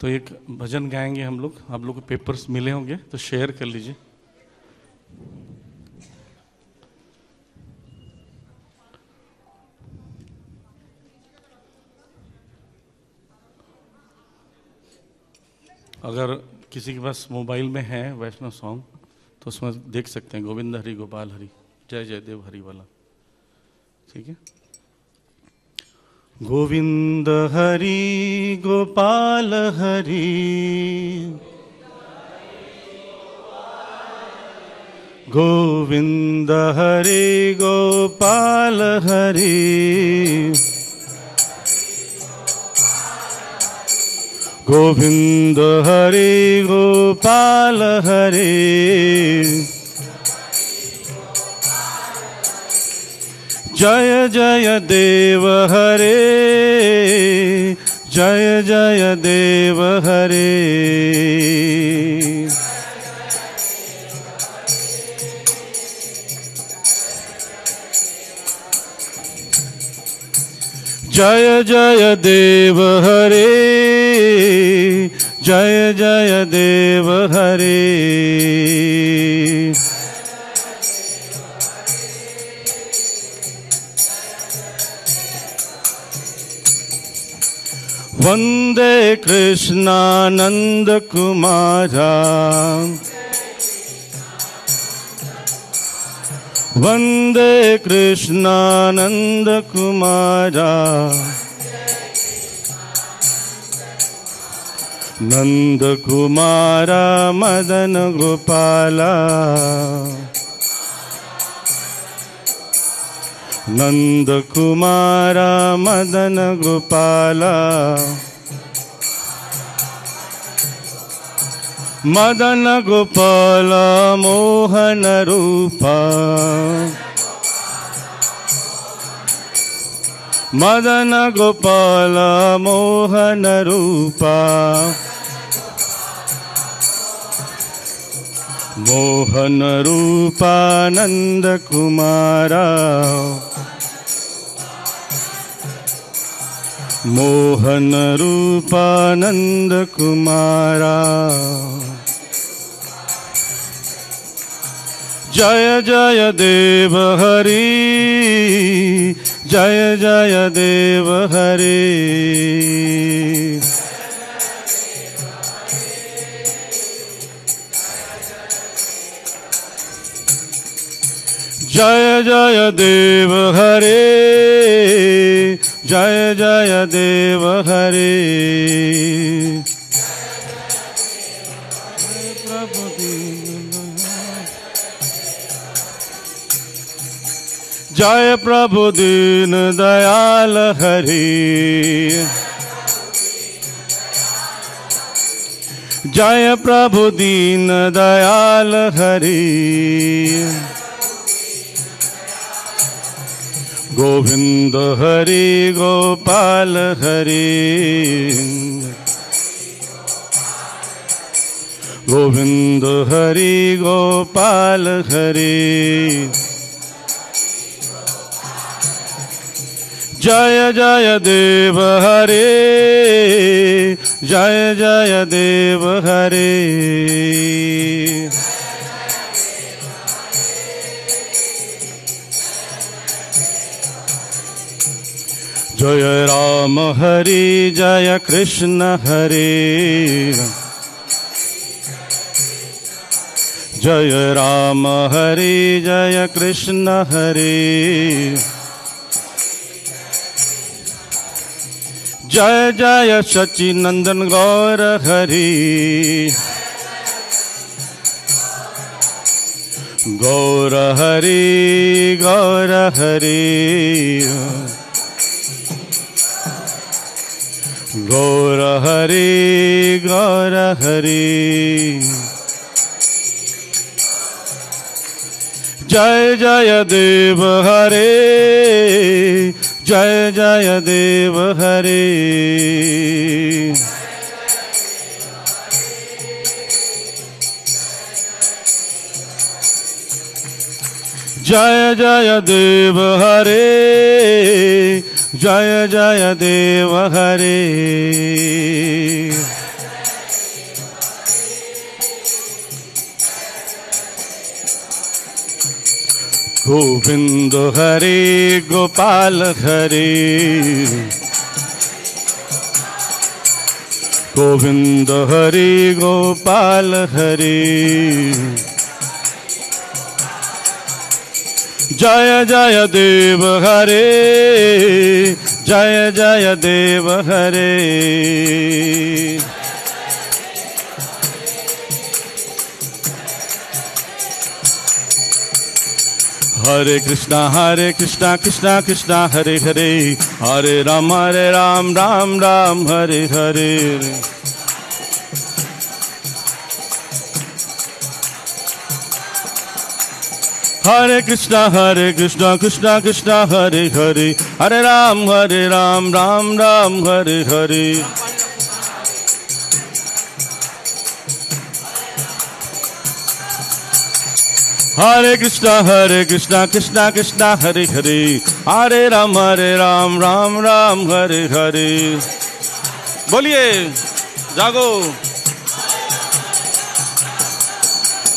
तो एक भजन गाएंगे हम लोग आप लोग को पेपर्स मिले होंगे तो शेयर कर लीजिए अगर किसी के पास मोबाइल में है वैष्णव सॉन्ग तो उसमें देख सकते हैं गोविंद हरी गोपाल हरी जय जय देव हरी वाला ठीक है गोविन्द हरि गोपाल हरि गोविन्द हरि गोपाल हरि गोविन्द हरि गोपाल हरि जय जय देव हरे जय जय देव हरे जय जय देव हरे जय जय देव हरे Radhe Krishna Nand Kumara Vande Krishna Nand Kumara Nand Kumara Madana Gopala Nandkumar Madan Gopala Madan Gopala मोहनू Madan Gopal मोहनू मोहनू Nand Kumar Mohan Rupanand Kumara जय जय देव हरि जय जय देव हरि जय जय देव हरे जय जय देव हरे प्रभु जय प्रभु दीन दयाल हरि जय प्रभु दीन दयाल हरे गोविंद हरि गोपाल हरि गोविंद हरि गोपाल हरि जय जय देव हरे जय जय देव हरे राम हरे जय कृष्ण हरे जय राम हरे जय कृष्ण हरे जय जय सचिनंदन गौर हरि गौर हरि गौर हरि गौर हरे गौर हरे जय जय देव हरे जय जय देव हरे जय जय देव हरे जय जय देव हरे गोविंद हरे गोपाल हरे गोविंद हरे गोपाल हरे जय जय देव हरे जय जय देव हरे हरे कृष्णा हरे कृष्णा कृष्णा कृष्णा हरे हरे हरे राम हरे राम राम राम हरे हरे हरे कृष्णा हरे कृष्णा कृष्णा कृष्णा हरे हरे हरे राम हरे राम राम राम हरे हरे हरे कृष्णा हरे कृष्णा कृष्णा कृष्णा हरे हरे हरे राम हरे राम राम राम हरे हरे बोलिए जागो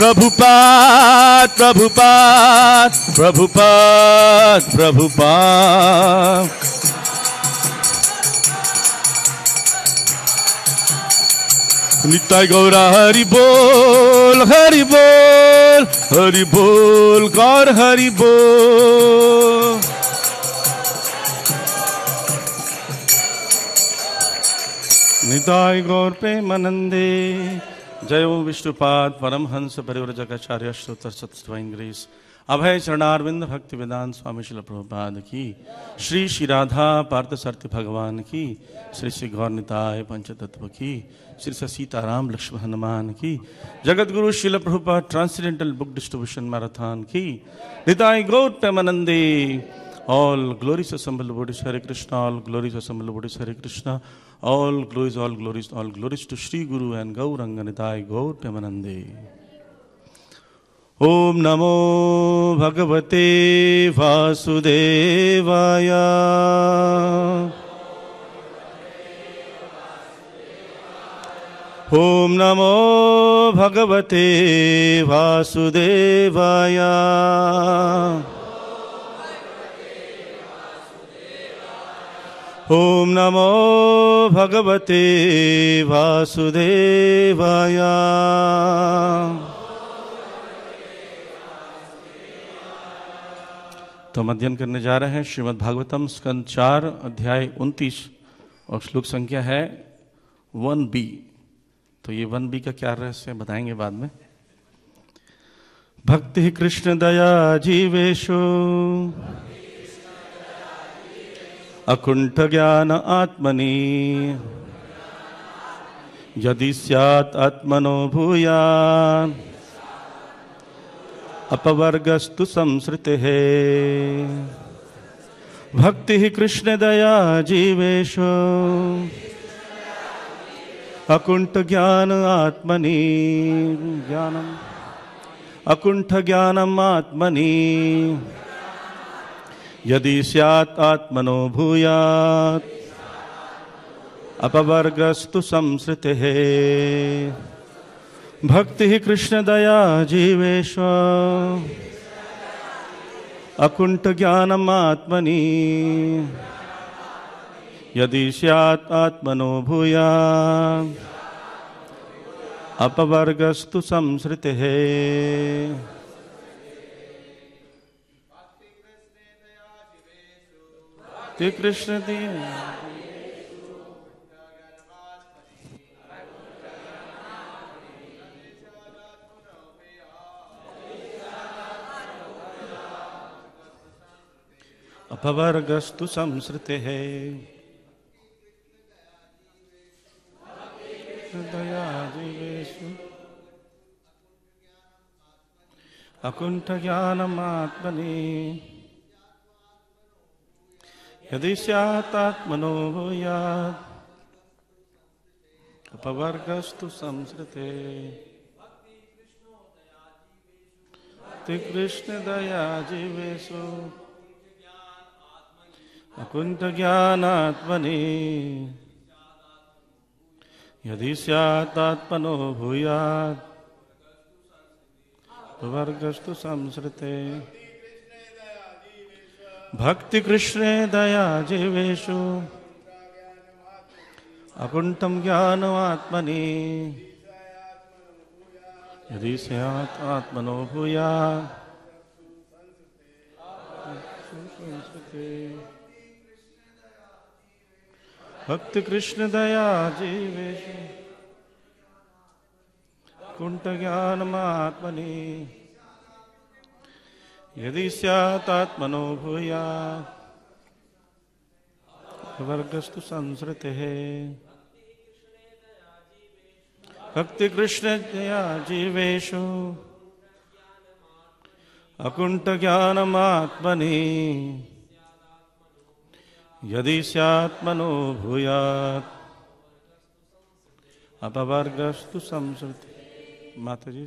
प्रभुपाद प्रभुपाद प्रभुपाद प्रभुपाद नित्य गौरा हरि बोल हरि बोल हरि बोल गौर हरि बोल निताय गौर प्रेमानंदे जय ओम विष्णुपाद परमहंस परिव्रजकाचार्य श्रोतर सत्वाइंग्रेस अभय चरणारविंद भक्ति विदान स्वामी शिल प्रभुपाद की श्री श्री राधा पार्थ सत्य भगवान की श्री श्री गौरताय पंचतत्व की श्री स सीताराम लक्ष्मण हनुमान की Jagat Guru Shrila Prabhupada transcendental book distribution marathon की निताय गौर प्रेमानंदे ऑल ग्लोरी से संबल बोडी Hare Krishna all glory assembled बोडी Hare Krishna All glories, all glories, all glories to Sri Guru and Gauranganidai Gaur Pemanande. Om Namo Bhagavate Vasudevaya. Om Namo Bhagavate Vasudevaya. Om Namo Bhagavate Vasudevaya. ओम नमो भगवते वासुदेवाय तो हम अध्ययन करने जा रहे हैं श्रीमद् भागवतम स्कंद चार अध्याय उन्तीस और श्लोक संख्या है वन बी तो ये वन बी का क्या रहस्य है बताएंगे बाद में भक्ति कृष्ण दया जीवेशु अकुंठ ज्ञान आत्मनि यदि सैत् आत्मनो भूया अपवर्गस्तु संसृति भक्ति कृष्ण दया जीवेश अकुंठ ज्ञान आत्मनि ज्ञानम अकुंठ ज्ञानम आत्मनि यदि स्यात् आत्मनो भूयात् अपवर्गस्तु संसृतिः भक्तिः कृष्णदया जीवेश ज्ञानमात्मनि यदि स्यात् आत्मनो भूयात् अपवर्गस्तु संसृतिः राधे कृष्ण देव अपवर्गस्तु संसृते है अकुंठ ज्ञानमात्मनी यदि सत्मनो भूयावर्गस्तु कृष्ण दया जीवेशु अकुंठ ज्ञानात्मनि यदि सत्मनो भूयाद वर्गस्तु संसृते भक्ति कृष्ण दया जीवेशु अकुंठम ज्ञान आत्मनि यदि स्यात् आत्मनो भूया कृष्ण दया कुंठ ज्ञान कुण्ठज्ञानमात्मनि यदि सत्मनो भूया वर्गस्तु संसृति भक्ति कृष्ण जया जीवेशु अकुंठ ज्ञानमात्मनि यदि सत्मनो भूयात अपवर्गस्तु संसृति माता जी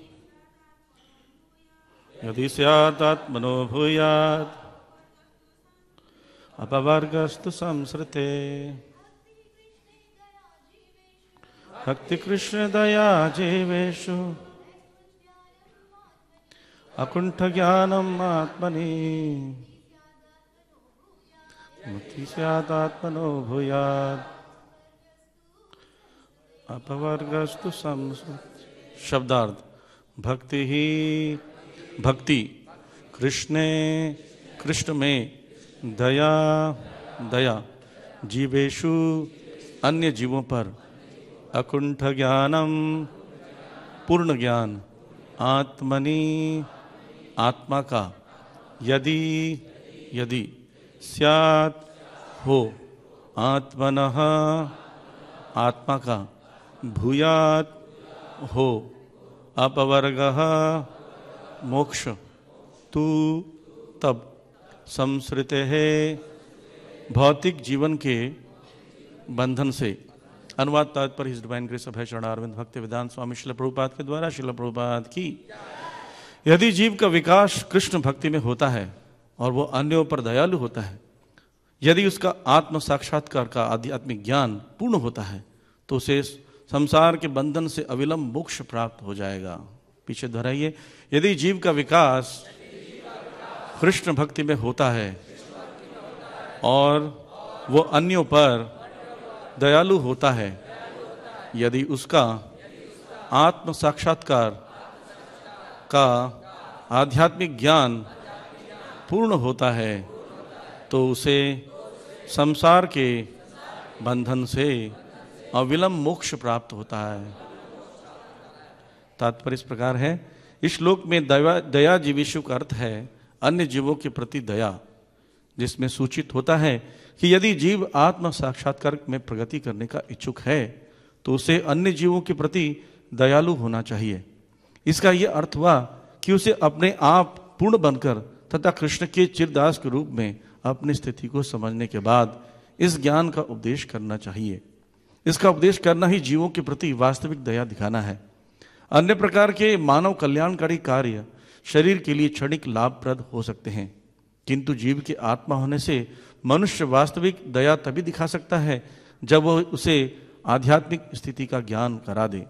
यदि स्यादात्मनो भूयात अपवर्गस्तु संसृते जीवेशु अकुंठ ज्ञानम आत्मनि मुक्ति स्यादात्मनो भूयात अपवर्गस्तु संसृते शब्दार्थ भक्ति ही भक्ति कृष्णे कृष्ण में दया दया जीवेशु अन्य जीवों पर अकुंठ ज्ञानम पूर्ण ज्ञान आत्मनि आत्मा का यदि यदि सियात हो आत्मन आत्मा का भूयात हो अपवर्ग मोक्ष तू तब संस्कृत है भौतिक जीवन के बंधन से अनुवाद तात्पर his divine grace Abhay Charan Aravind भक्ति विधान स्वामी शिल प्रभुपाद के द्वारा शिल प्रभुपाद की यदि जीव का विकास कृष्ण भक्ति में होता है और वो अन्यों पर दयालु होता है यदि उसका आत्म साक्षात्कार का आध्यात्मिक ज्ञान पूर्ण होता है तो उसे संसार के बंधन से अविलंब मोक्ष प्राप्त हो जाएगा पीछे दोहराइए यदि जीव का विकास कृष्ण भक्ति में होता है और वो अन्यों पर दयालु होता है यदि उसका आत्म साक्षात्कार का आध्यात्मिक ज्ञान पूर्ण होता है तो उसे संसार के बंधन से अविलंब मोक्ष प्राप्त होता है तात्पर्य इस प्रकार है इस श्लोक में दया दया जीवीशु का अर्थ है अन्य जीवों के प्रति दया जिसमें सूचित होता है कि यदि जीव आत्म साक्षात्कार में प्रगति करने का इच्छुक है तो उसे अन्य जीवों के प्रति दयालु होना चाहिए इसका यह अर्थ हुआ कि उसे अपने आप पूर्ण बनकर तथा कृष्ण के चिरदास के रूप में अपनी स्थिति को समझने के बाद इस ज्ञान का उपदेश करना चाहिए इसका उपदेश करना ही जीवों के प्रति वास्तविक दया दिखाना है अन्य प्रकार के मानव कल्याणकारी कार्य शरीर के लिए क्षणिक लाभप्रद हो सकते हैं किंतु जीव के आत्मा होने से मनुष्य वास्तविक दया तभी दिखा सकता है जब वह उसे आध्यात्मिक स्थिति का ज्ञान करा दे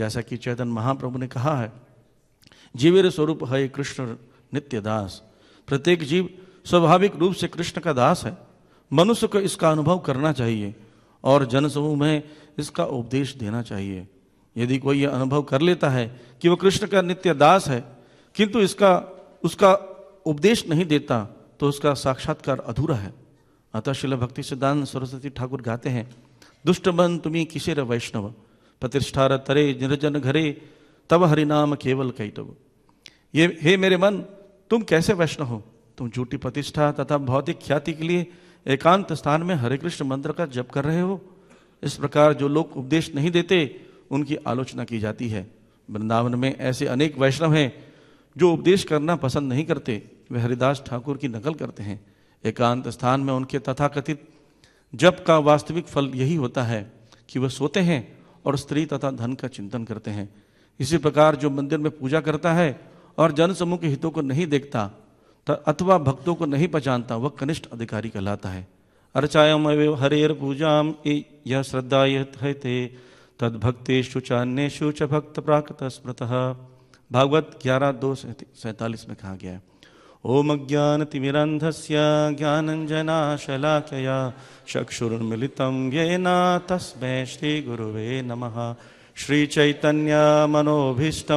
जैसा कि चैतन महाप्रभु ने कहा है जीवेर स्वरूप है कृष्ण नित्य दास प्रत्येक जीव स्वाभाविक रूप से कृष्ण का दास है मनुष्य को इसका अनुभव करना चाहिए और जनसमूह में इसका उपदेश देना चाहिए यदि कोई यह अनुभव कर लेता है कि वह कृष्ण का नित्य दास है किंतु इसका उसका उपदेश नहीं देता तो उसका साक्षात्कार अधूरा है अतः शिल भक्ति सिद्धांत सरस्वती ठाकुर गाते हैं दुष्ट मन तुम्हें किसे वैष्णव प्रतिष्ठार तरे निर्जन घरे तब हरिनाम केवल कैतव ये हे मेरे मन तुम कैसे वैष्णव हो तुम झूठी प्रतिष्ठा तथा भौतिक ख्याति के लिए एकांत स्थान में हरे कृष्ण मंत्र का जप कर रहे हो इस प्रकार जो लोग उपदेश नहीं देते उनकी आलोचना की जाती है वृंदावन में ऐसे अनेक वैष्णव हैं जो उपदेश करना पसंद नहीं करते वे हरिदास ठाकुर की नकल करते हैं एकांत स्थान में उनके तथाकथित जप का वास्तविक फल यही होता है कि वह सोते हैं और स्त्री तथा धन का चिंतन करते हैं इसी प्रकार जो मंदिर में पूजा करता है और जनसमूह के हितों को नहीं देखता अथवा भक्तों को नहीं पहचानता वह कनिष्ठ अधिकारी कहलाता है अर्चा हरेर पूजा ये श्रद्धा यह थे तद्भक्तिषु च अन्यु च भक्त प्राकृत स्मृत भागवत ग्यारह दो सैतालीस में कहा गया है ओम अज्ञान तिमिरंधस्य शलाकया चक्षुर्मिलित येना तस्मै श्री गुरुवे नमः श्री चैतन्य मनोभीष्ट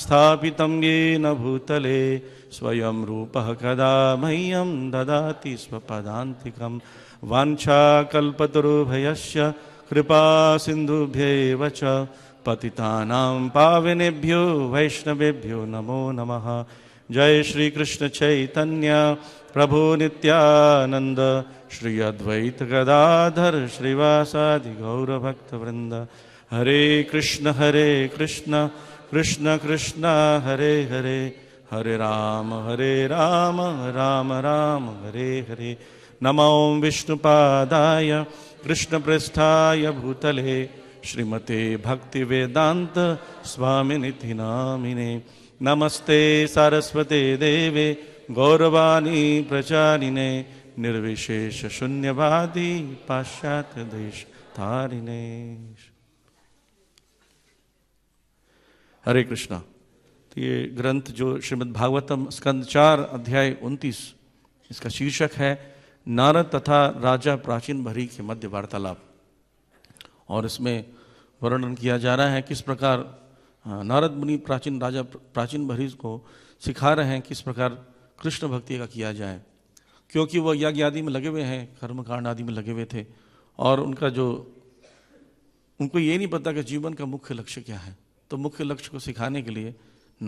स्थापित येन भूतले स्वयं रूप कदा मह्यम ददाति स्वदाक वाछा कल्पतरुभ्य कृपासिन्धुभ्यैव च पतितानां पावनेभ्यो वैष्णवेभ्यो नमो नमः जय श्री कृष्ण चैतन्य प्रभु नित्यानंद श्री अद्वैत गदाधर श्रीवासादि गौरभक्तवृंद हरे कृष्ण हरे कृष्ण कृष्ण कृष्ण हरे हरे हरे राम हरे राम राम राम हरे हरे नमो विष्णुपादाय कृष्णपृष्ठाय भूतले श्रीमते भक्ति वेदांत स्वामी नामिने नमस्ते सारस्वते देवे गौरवाणी प्रचारिणे देश तारिणे हरे कृष्णा तो ये ग्रंथ जो श्रीमद् भागवतम स्कंद चार अध्याय उन्तीस इसका शीर्षक है नारद तथा राजा प्राचीन भरी के मध्य वार्तालाप और इसमें वर्णन किया जा रहा है किस प्रकार नारद मुनि प्राचीन राजा प्राचीन भरी को सिखा रहे हैं किस प्रकार कृष्ण भक्ति का किया जाए क्योंकि वह यज्ञ आदि में लगे हुए हैं कर्मकांड आदि में लगे हुए थे और उनका जो उनको ये नहीं पता कि जीवन का मुख्य लक्ष्य क्या है तो मुख्य लक्ष्य को सिखाने के लिए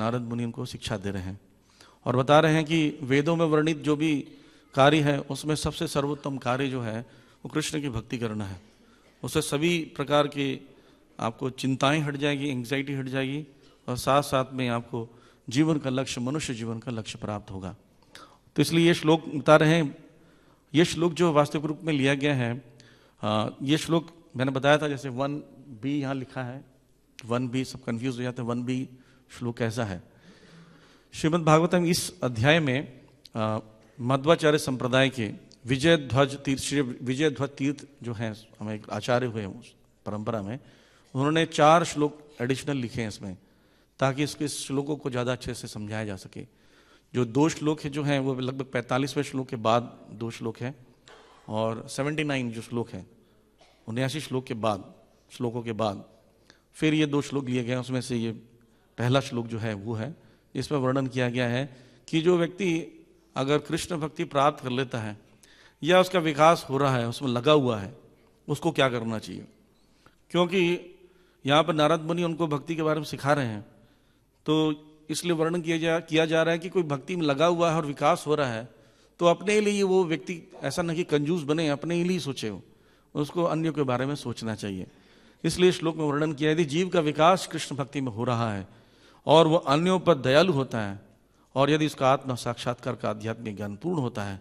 नारद मुनि उनको शिक्षा दे रहे हैं और बता रहे हैं कि वेदों में वर्णित जो भी कार्य है उसमें सबसे सर्वोत्तम कार्य जो है वो कृष्ण की भक्ति करना है उससे सभी प्रकार की आपको चिंताएं हट जाएगी एंग्जाइटी हट जाएगी और साथ साथ में आपको जीवन का लक्ष्य मनुष्य जीवन का लक्ष्य प्राप्त होगा तो इसलिए ये श्लोक बता रहे हैं ये श्लोक जो वास्तविक रूप में लिया गया है ये श्लोक मैंने बताया था जैसे वन बी यहाँ लिखा है वन बी सब कन्फ्यूज हो जाते हैं वन बी श्लोक कैसा है श्रीमद् भागवतम इस अध्याय में मध्वाचार्य संप्रदाय के विजय ध्वज तीर्थ श्री विजय ध्वज तीर्थ जो हैं हमें आचार्य हुए हैं उस परंपरा में उन्होंने चार श्लोक एडिशनल लिखे हैं इसमें ताकि इसके श्लोकों को ज़्यादा अच्छे से समझाया जा सके जो दो श्लोक है जो हैं वो लगभग पैंतालीसवें श्लोक के बाद दो श्लोक हैं और नाइन जो श्लोक हैं उन्यासी श्लोक के बाद श्लोकों के बाद फिर ये दो श्लोक लिए गए हैं उसमें से ये पहला श्लोक जो है वो है इसमें वर्णन किया गया है कि जो व्यक्ति अगर कृष्ण भक्ति प्राप्त कर लेता है या उसका विकास हो रहा है उसमें लगा हुआ है उसको क्या करना चाहिए क्योंकि यहाँ पर नारद मुनि उनको भक्ति के बारे में सिखा रहे हैं तो इसलिए वर्णन किया जा किया जा रहा है कि कोई भक्ति में लगा हुआ है और विकास हो रहा है तो अपने लिए वो व्यक्ति ऐसा नहीं कि कंजूस बने अपने ही लिए सोचे हो उसको अन्यों के बारे में सोचना चाहिए इसलिए श्लोक में वर्णन किया यदि जीव का विकास कृष्ण भक्ति में हो रहा है और वह अन्यों पर दयालु होता है और यदि उसका आत्म साक्षात्कार का आध्यात्मिक ज्ञान पूर्ण होता है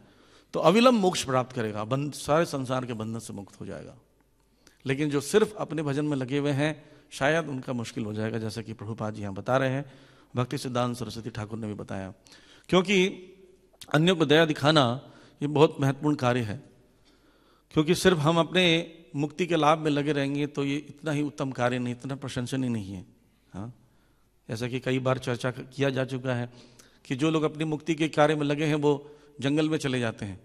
तो अविलंब मोक्ष प्राप्त करेगा बंध सारे संसार के बंधन से मुक्त हो जाएगा लेकिन जो सिर्फ अपने भजन में लगे हुए हैं शायद उनका मुश्किल हो जाएगा जैसा कि प्रभुपाद जी यहाँ बता रहे हैं भक्ति सिद्धांत सरस्वती ठाकुर ने भी बताया क्योंकि अन्यों को दया दिखाना ये बहुत महत्वपूर्ण कार्य है क्योंकि सिर्फ हम अपने मुक्ति के लाभ में लगे रहेंगे तो ये इतना ही उत्तम कार्य नहीं इतना प्रशंसनीय नहीं है हाँ जैसा कि कई बार चर्चा किया जा चुका है कि जो लोग अपनी मुक्ति के कार्य में लगे हैं वो जंगल में चले जाते हैं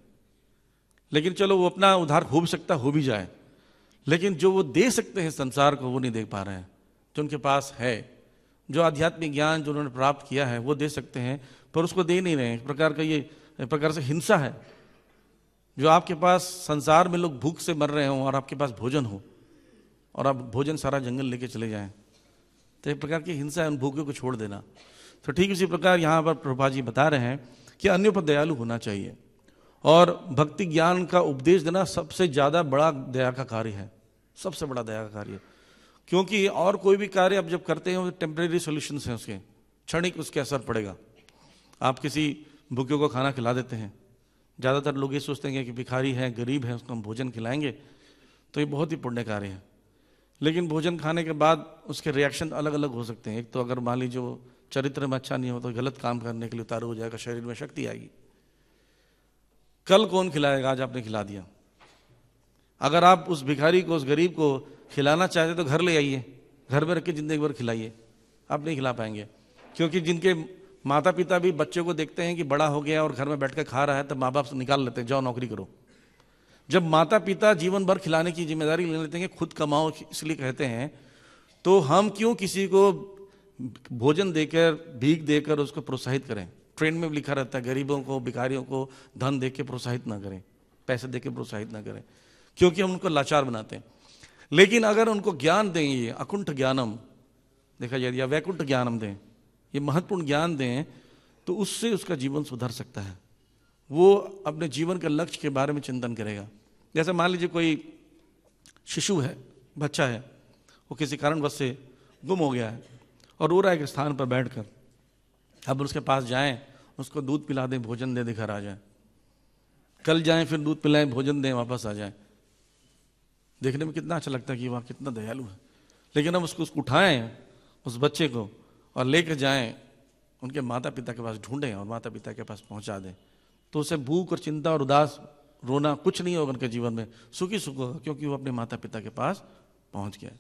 लेकिन चलो वो अपना उधार हो भी सकता हो भी जाए लेकिन जो वो दे सकते हैं संसार को वो नहीं दे पा रहे हैं जो उनके पास है जो आध्यात्मिक ज्ञान जो उन्होंने प्राप्त किया है वो दे सकते हैं पर उसको दे नहीं रहे हैं एक प्रकार का ये एक प्रकार से हिंसा है जो आपके पास संसार में लोग भूख से मर रहे हों और आपके पास भोजन हो और आप भोजन सारा जंगल लेके चले जाएं तो एक प्रकार की हिंसा है उन भूखे को छोड़ देना तो ठीक इसी प्रकार यहाँ पर प्रभा जी बता रहे हैं कि अन्य पर दयालु होना चाहिए और भक्ति ज्ञान का उपदेश देना सबसे ज़्यादा बड़ा दया का कार्य है सबसे बड़ा दया का कार्य क्योंकि और कोई भी कार्य आप जब करते हैं तो टेम्प्रेरी सोल्यूशंस हैं उसके क्षणिक उसके असर पड़ेगा आप किसी भूखे को खाना खिला देते हैं ज़्यादातर लोग ये सोचते हैं कि भिखारी है गरीब है उसको हम भोजन खिलाएंगे तो ये बहुत ही पुण्य कार्य है लेकिन भोजन खाने के बाद उसके रिएक्शन अलग अलग हो सकते हैं एक तो अगर मान लीजिए चरित्र में अच्छा नहीं हो तो गलत काम करने के लिए उतारू हो जाएगा शरीर में शक्ति आएगी कल कौन खिलाएगा आज आपने खिला दिया अगर आप उस भिखारी को उस गरीब को खिलाना चाहते तो घर ले आइए घर में रख के जिंदगी भर खिलाइए आप नहीं खिला पाएंगे क्योंकि जिनके माता पिता भी बच्चों को देखते हैं कि बड़ा हो गया और घर में बैठ कर खा रहा है तो माँ बाप से निकाल लेते हैं जाओ नौकरी करो जब माता पिता जीवन भर खिलाने की जिम्मेदारी ले लेते हैं खुद कमाओ इसलिए कहते हैं तो हम क्यों किसी को भोजन देकर भीख देकर उसको प्रोत्साहित करें ट्रेन में भी लिखा रहता है गरीबों को भिखारियों को धन दे के प्रोत्साहित ना करें पैसे दे के प्रोत्साहित ना करें क्योंकि हम उनको लाचार बनाते हैं लेकिन अगर उनको ज्ञान देंगे अकुंठ ज्ञानम देखा जाए या वैकुंठ ज्ञानम दें ये महत्वपूर्ण ज्ञान दें तो उससे उसका जीवन सुधर सकता है वो अपने जीवन के लक्ष्य के बारे में चिंतन करेगा जैसे मान लीजिए कोई शिशु है बच्चा है वो किसी कारणवश से गुम हो गया है और रो रहा है एक स्थान पर बैठ कर अब उसके पास जाएं उसको दूध पिला दें भोजन दे घर आ जाए कल जाएं फिर दूध पिलाएं भोजन दें वापस आ जाएं देखने में कितना अच्छा लगता है कि वहाँ कितना दयालु है लेकिन हम उसको उसको उठाएं उस बच्चे को और लेकर जाएं उनके माता पिता के पास ढूंढें और माता पिता के पास पहुँचा दें तो उसे भूख और चिंता और उदास रोना कुछ नहीं होगा उनके जीवन में सुखी सुख होगा क्योंकि वो अपने माता पिता के पास पहुँच गया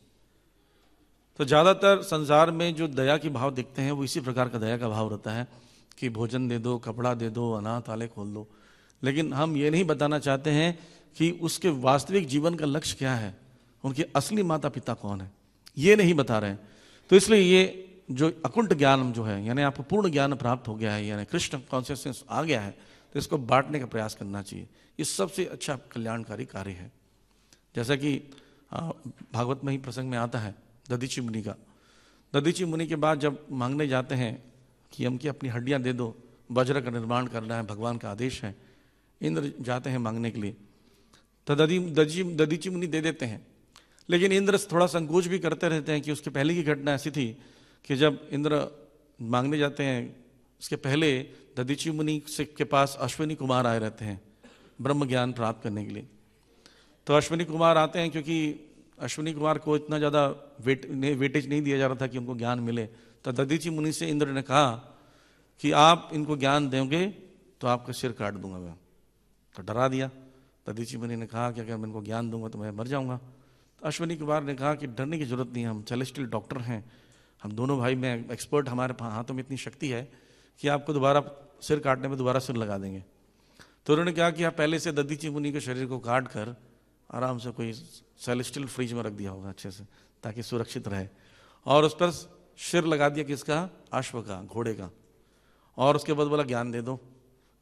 तो ज़्यादातर संसार में जो दया के भाव देखते हैं वो इसी प्रकार का दया का भाव रहता है कि भोजन दे दो कपड़ा दे दो अनाथ आले खोल दो लेकिन हम ये नहीं बताना चाहते हैं कि उसके वास्तविक जीवन का लक्ष्य क्या है उनके असली माता पिता कौन है ये नहीं बता रहे हैं तो इसलिए ये जो अकुंठ ज्ञान जो है यानी आपको पूर्ण ज्ञान प्राप्त हो गया है यानी कृष्ण कॉन्शियसनेस आ गया है तो इसको बांटने का प्रयास करना चाहिए ये सबसे अच्छा कल्याणकारी कार्य है जैसा कि भागवत में ही प्रसंग में आता है ददीची मुनि का ददीची मुनि के बाद जब मांगने जाते हैं कि हम की अपनी हड्डियाँ दे दो वज्र का निर्माण करना है भगवान का आदेश है इंद्र जाते हैं मांगने के लिए तो ददी ददी दधीची मुनि दे देते हैं लेकिन इंद्र थोड़ा संकोच भी करते रहते हैं कि उसके पहले की घटना ऐसी थी कि जब इंद्र मांगने जाते हैं उसके पहले ददीचि मुनि के पास अश्विनी कुमार आए रहते हैं ब्रह्म ज्ञान प्राप्त करने के लिए तो अश्विनी कुमार आते हैं क्योंकि अश्विनी कुमार को इतना ज़्यादा वेट ने, वेटेज नहीं दिया जा रहा था कि उनको ज्ञान मिले तो ददीची मुनि से इंद्र ने कहा कि आप इनको ज्ञान देंगे तो आपका सिर काट दूंगा मैं तो डरा दिया ददीची मुनि ने कहा कि अगर मैं इनको ज्ञान दूंगा तो मैं मर जाऊंगा तो अश्विनी कुमार ने कहा कि डरने की जरूरत नहीं है हम सेलेस्टियल डॉक्टर हैं हम दोनों भाई में एक्सपर्ट हमारे हाथों में इतनी शक्ति है कि आपको दोबारा सिर काटने में दोबारा सिर लगा देंगे तो उन्होंने कहा कि आप पहले से ददीची मुनि के शरीर को काट कर आराम से कोई सेलेस्टियल फ्रिज में रख दिया होगा अच्छे से ताकि सुरक्षित रहे और उस पर सिर लगा दिया किसका अश्व का घोड़े का और उसके बाद बोला ज्ञान दे दो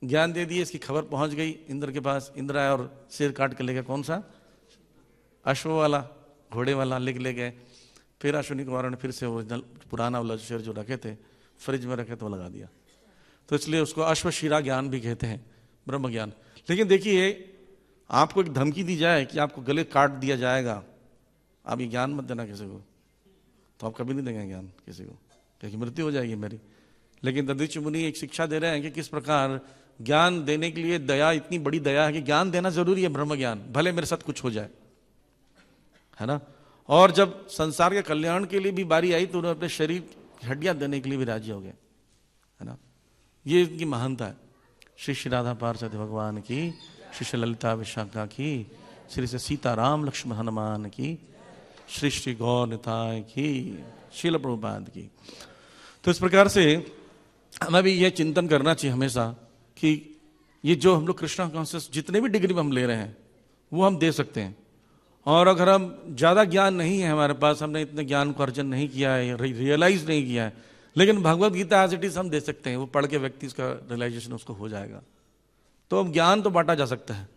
ज्ञान दे दिए इसकी खबर पहुंच गई इंद्र के पास इंद्र आया और सिर काट के ले गया कौन सा अश्व वाला घोड़े वाला लिख ले गए फिर अश्विनी कुमार ने फिर से ओरिजिनल पुराना वाला शेर जो रखे थे फ्रिज में रखे तो लगा दिया तो इसलिए उसको अश्वशिरा ज्ञान भी कहते हैं ब्रह्म ज्ञान लेकिन देखिए आपको एक धमकी दी जाए कि आपको गले काट दिया जाएगा आप ये ज्ञान मत देना किसी को तो आप कभी नहीं देंगे ज्ञान किसी को क्योंकि मृत्यु हो जाएगी मेरी लेकिन दधिच मुनि एक शिक्षा दे रहे हैं कि किस प्रकार ज्ञान देने के लिए दया इतनी बड़ी दया है कि ज्ञान देना जरूरी है ब्रह्म ज्ञान भले मेरे साथ कुछ हो जाए है ना और जब संसार के कल्याण के लिए भी बारी आई तो उन्हें अपने शरीर हड्डियां देने के लिए भी राजी हो गए है ना ये इनकी महानता है श्री श्री राधा पार्षद भगवान की श्री ललिता विशाखा की श्री से सीताराम लक्ष्मण हनुमान की श्री श्री गौर निताय की शिल प्रभुपाद की तो इस प्रकार से हमें भी यह चिंतन करना चाहिए हमेशा कि ये जो हम लोग कृष्णा कॉन्शियस जितने भी डिग्री में हम ले रहे हैं वो हम दे सकते हैं और अगर हम ज़्यादा ज्ञान नहीं है हमारे पास हमने इतने ज्ञान को अर्जन नहीं किया है रियलाइज नहीं किया है लेकिन Bhagavad Gita as it is हम दे सकते हैं वो पढ़ के व्यक्ति उसका रियलाइजेशन उसको हो जाएगा तो अब ज्ञान तो बांटा जा सकता है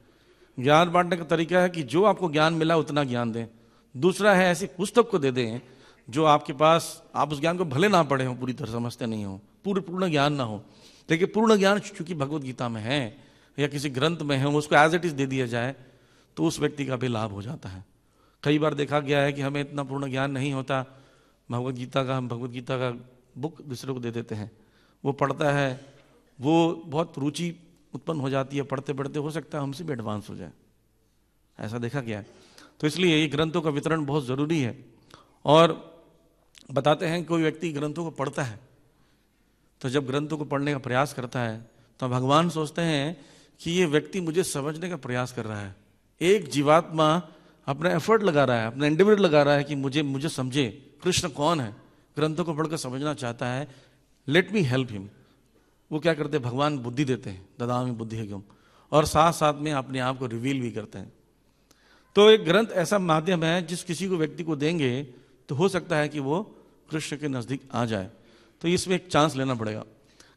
ज्ञान बांटने का तरीका है कि जो आपको ज्ञान मिला उतना ज्ञान दें दूसरा है ऐसी पुस्तक को दे दें जो आपके पास आप उस ज्ञान को भले ना पढ़े हो पूरी तरह समझते नहीं हो पूर्ण पूर्ण ज्ञान ना हो लेकिन पूर्ण ज्ञान चूंकि भगवत गीता में है या किसी ग्रंथ में है उसको एज इट इज़ दे दिया जाए तो उस व्यक्ति का भी लाभ हो जाता है कई बार देखा गया है कि हमें इतना पूर्ण ज्ञान नहीं होता भगवत गीता का हम भगवत गीता का बुक दूसरे को दे देते हैं वो पढ़ता है वो बहुत रुचि उत्पन्न हो जाती है पढ़ते पढ़ते हो सकता है हमसे भी एडवांस हो जाए ऐसा देखा गया है तो इसलिए ये ग्रंथों का वितरण बहुत ज़रूरी है और बताते हैं कोई व्यक्ति ग्रंथों को पढ़ता है तो जब ग्रंथों को पढ़ने का प्रयास करता है तो भगवान सोचते हैं कि ये व्यक्ति मुझे समझने का प्रयास कर रहा है एक जीवात्मा अपना एफर्ट लगा रहा है अपना इंडिविड लगा रहा है कि मुझे मुझे समझे कृष्ण कौन है ग्रंथों को पढ़कर समझना चाहता है लेट मी हेल्प हिम वो क्या करते हैं भगवान बुद्धि देते हैं ददा में बुद्धि है क्यों और साथ साथ में अपने आप को रिवील भी करते हैं तो एक ग्रंथ ऐसा माध्यम है जिस किसी को व्यक्ति को देंगे तो हो सकता है कि वो कृष्ण के नज़दीक आ जाए तो इसमें एक चांस लेना पड़ेगा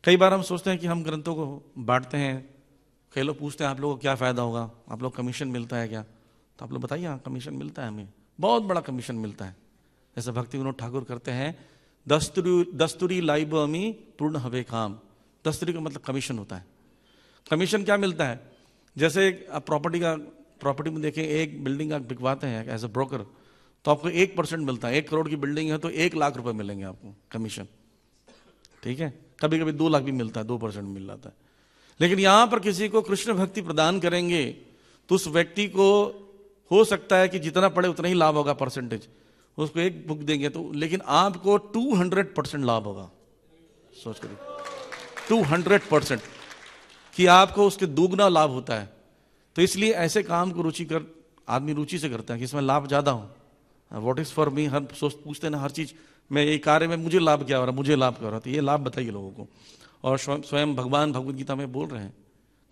कई बार हम सोचते हैं कि हम ग्रंथों को बांटते हैं कई लोग पूछते हैं आप लोगों को क्या फ़ायदा होगा आप लोग कमीशन मिलता है क्या तो आप लोग बताइए हाँ कमीशन मिलता है हमें बहुत बड़ा कमीशन मिलता है जैसे भक्ति विनोद ठाकुर करते हैं दस्तुरी दस्तुरी लाइब अमी पूर्ण हवे काम दस्तरी का मतलब कमीशन होता है कमीशन क्या मिलता है जैसे आप प्रॉपर्टी का प्रॉपर्टी में देखें एक बिल्डिंग आप बिकवाते हैं एज ए ब्रोकर तो आपको एक परसेंट मिलता है एक करोड़ की बिल्डिंग है तो एक लाख रुपए मिलेंगे आपको कमीशन ठीक है कभी कभी दो लाख भी मिलता है दो परसेंट मिल जाता है लेकिन यहां पर किसी को कृष्ण भक्ति प्रदान करेंगे तो उस व्यक्ति को हो सकता है कि जितना पड़े उतना ही लाभ होगा परसेंटेज उसको एक बुक देंगे तो लेकिन आपको टू परसेंट लाभ होगा सोच करिए टू हंड्रेड परसेंट कि आपको उसके दोगुना लाभ होता है तो इसलिए ऐसे काम को रुचि कर आदमी रुचि से करता है कि इसमें लाभ ज़्यादा हो वॉट इज़ फॉर मी हर सोच पूछते ना हर चीज़ मैं ये कार्य में मुझे लाभ क्या हो रहा है मुझे लाभ क्या हो रहा है तो ये लाभ बताइए लोगों को और स्वयं भगवान भगवदगीता में बोल रहे हैं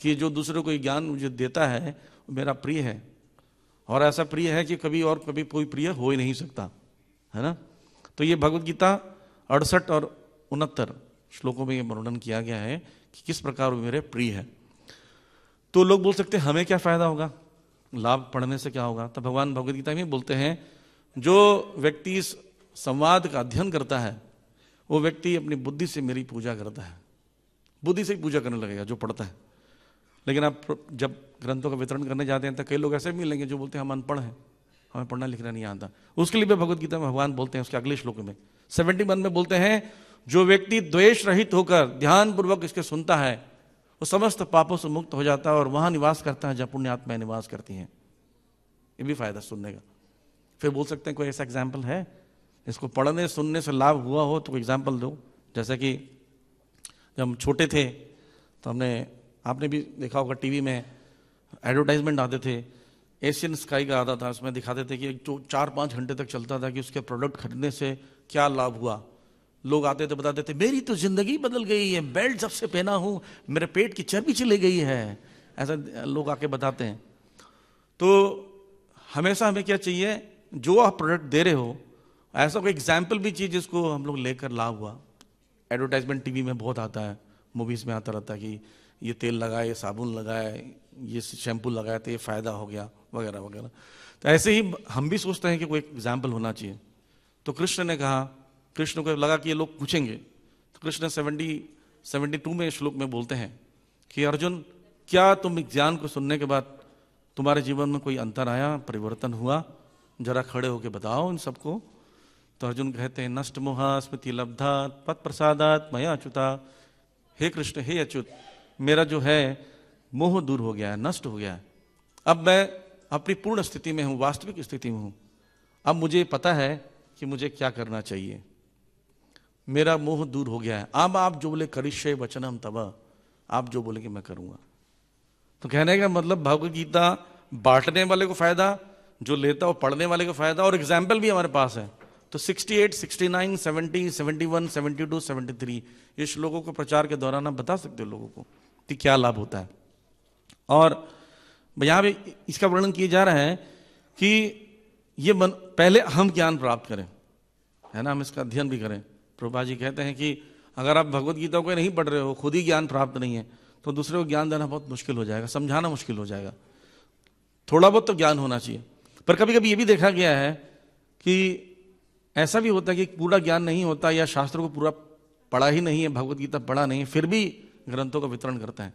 कि जो दूसरे को ज्ञान मुझे देता है मेरा प्रिय है और ऐसा प्रिय है कि कभी और कभी कोई प्रिय हो ही नहीं सकता है ना तो ये भगवदगीता अड़सठ और उनहत्तर श्लोकों में ये वर्णन किया गया है कि किस प्रकार वो मेरे प्रिय है तो लोग बोल सकते हैं हमें क्या फायदा होगा लाभ पढ़ने से क्या होगा तो भगवान भगवदगीता में बोलते हैं जो व्यक्ति इस संवाद का अध्ययन करता है वो व्यक्ति अपनी बुद्धि से मेरी पूजा करता है बुद्धि से ही पूजा करने लगेगा जो पढ़ता है लेकिन आप जब ग्रंथों का वितरण करने जाते हैं तो कई लोग ऐसे भी मिलेंगे जो बोलते हैं हम अनपढ़ हैं हमें पढ़ना लिखना नहीं आता उसके लिए भी भगवदगीता में भगवान बोलते हैं उसके अगले श्लोक में सेवेंटी वन में बोलते हैं जो व्यक्ति द्वेष रहित होकर ध्यानपूर्वक इसके सुनता है वो समस्त पापों से मुक्त हो जाता है और वहाँ निवास करता है जहाँ आत्माएं निवास करती हैं ये भी फायदा सुनने का फिर बोल सकते हैं कोई ऐसा एग्जाम्पल है इसको पढ़ने सुनने से लाभ हुआ हो तो कोई एग्जाम्पल दो जैसे कि जब हम छोटे थे तो हमने आपने भी देखा होगा टीवी में एडवर्टाइजमेंट आते थे एशियन स्काई का आता था उसमें दिखाते थे कि जो तो चार पाँच घंटे तक चलता था कि उसके प्रोडक्ट खरीदने से क्या लाभ हुआ लोग आते थे बताते थे मेरी तो ज़िंदगी बदल गई है बेल्ट जब से पहना हूँ मेरे पेट की चर्बी चली गई है ऐसा लोग आके बताते हैं तो हमेशा हमें क्या चाहिए जो आप प्रोडक्ट दे रहे हो ऐसा कोई एग्जाम्पल भी चाहिए जिसको हम लोग लेकर लाभ हुआ एडवर्टाइजमेंट टीवी में बहुत आता है मूवीज़ में आता रहता है कि ये तेल लगाए ये साबुन लगाए ये शैम्पू लगाए तो ये फ़ायदा हो गया वगैरह वगैरह तो ऐसे ही हम भी सोचते हैं कि कोई एग्जाम्पल होना चाहिए तो कृष्ण ने कहा कृष्ण को लगा कि ये लोग पूछेंगे तो कृष्ण सेवेंटी सेवेंटी टू में श्लोक में बोलते हैं कि अर्जुन क्या तुम ज्ञान को सुनने के बाद तुम्हारे जीवन में कोई अंतर आया परिवर्तन हुआ जरा खड़े होके बताओ इन सबको तो अर्जुन कहते हैं नष्ट मोहा स्मृति लब्धात पद प्रसादात मया अच्युता हे कृष्ण हे अच्युत मेरा जो है मोह दूर हो गया है नष्ट हो गया है अब मैं अपनी पूर्ण स्थिति में हूँ वास्तविक स्थिति में हूँ अब मुझे पता है कि मुझे क्या करना चाहिए मेरा मोह दूर हो गया है अब आप जो बोले करिश्य वचन हम तब आप जो बोले कि मैं करूंगा तो कहने का मतलब भगवत गीता बांटने वाले को फायदा जो लेता हो पढ़ने वाले को फायदा और एग्जाम्पल भी हमारे पास है तो 68, 69, 70, 71, 72, 73 ये श्लोकों को प्रचार के दौरान आप बता सकते हो लोगों को कि क्या लाभ होता है और यहाँ पर इसका वर्णन किया जा रहा है कि ये मन, पहले हम ज्ञान प्राप्त करें है ना हम इसका अध्ययन भी करें प्रभा जी कहते हैं कि अगर आप भगवत गीता को नहीं पढ़ रहे हो खुद ही ज्ञान प्राप्त नहीं है तो दूसरे को ज्ञान देना बहुत मुश्किल हो जाएगा समझाना मुश्किल हो जाएगा थोड़ा बहुत तो ज्ञान होना चाहिए पर कभी कभी ये भी देखा गया है कि ऐसा भी होता है कि पूरा ज्ञान नहीं होता या शास्त्र को पूरा पढ़ा ही नहीं है भगवदगीता पढ़ा नहीं है फिर भी ग्रंथों का वितरण करते हैं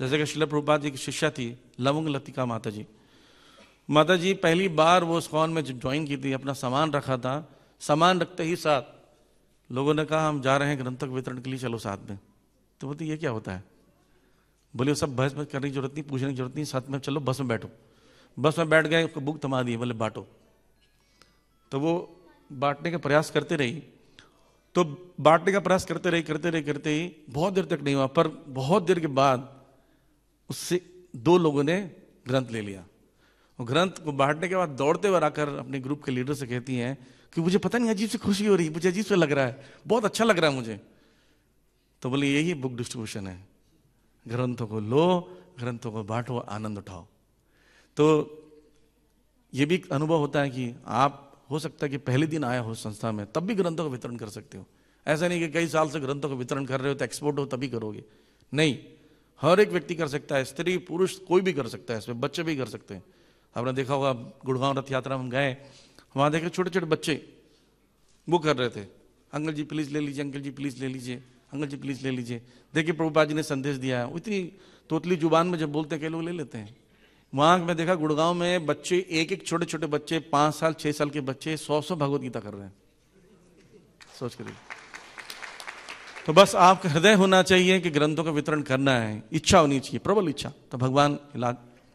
जैसे कि शिल प्रभुपाद जी की शिष्या थी लवंग लतिका माता जी माता जी पहली बार वो स्कॉन में ज्वाइन की थी अपना सामान रखा था सामान रखते ही साथ लोगों ने कहा हम जा रहे हैं ग्रंथक वितरण के लिए चलो साथ में तो बोलती ये क्या होता है बोले सब बहस में करने की जरूरत नहीं पूछने की जरूरत नहीं साथ में चलो बस में बैठो बस में बैठ गए उसको बुक थमा दिए बोले बांटो तो वो बांटने का प्रयास करते रही तो बांटने का प्रयास करते रहे करते रहे करते ही बहुत देर तक नहीं हुआ पर बहुत देर के बाद उससे दो लोगों ने ग्रंथ ले लिया और ग्रंथ को बांटने के बाद दौड़ते हुए आकर अपने ग्रुप के लीडर से कहती हैं कि मुझे पता नहीं अजीब से खुशी हो रही है मुझे अजीब से लग रहा है बहुत अच्छा लग रहा है मुझे तो बोले यही बुक डिस्ट्रीब्यूशन है ग्रंथों को लो ग्रंथों को बांटो आनंद उठाओ तो ये भी अनुभव होता है कि आप हो सकता है कि पहले दिन आया हो संस्था में तब भी ग्रंथों का वितरण कर सकते हो ऐसा नहीं कि कई साल से ग्रंथों का वितरण कर रहे हो तो एक्सपोर्ट हो तभी करोगे नहीं हर एक व्यक्ति कर सकता है स्त्री पुरुष कोई भी कर सकता है इसमें बच्चे भी कर सकते हैं आपने देखा होगा गुड़गांव रथ यात्रा में गए वहाँ देखे छोटे छोटे बच्चे वो कर रहे थे अंकल जी प्लीज़ ले लीजिए अंकल जी प्लीज़ ले लीजिए अंकल जी प्लीज़ ले लीजिए देखिए प्रभुपा जी ने संदेश दिया है इतनी तोतली जुबान में जब बोलते हैं कई लोग ले लेते हैं वहाँ मैं देखा गुड़गांव में बच्चे एक एक छोटे छोटे बच्चे पाँच साल छः साल के बच्चे सौ सौ भगवत गीता कर रहे हैं सोच करिए तो बस आपका हृदय होना चाहिए कि ग्रंथों का वितरण करना है इच्छा होनी चाहिए प्रबल इच्छा तो भगवान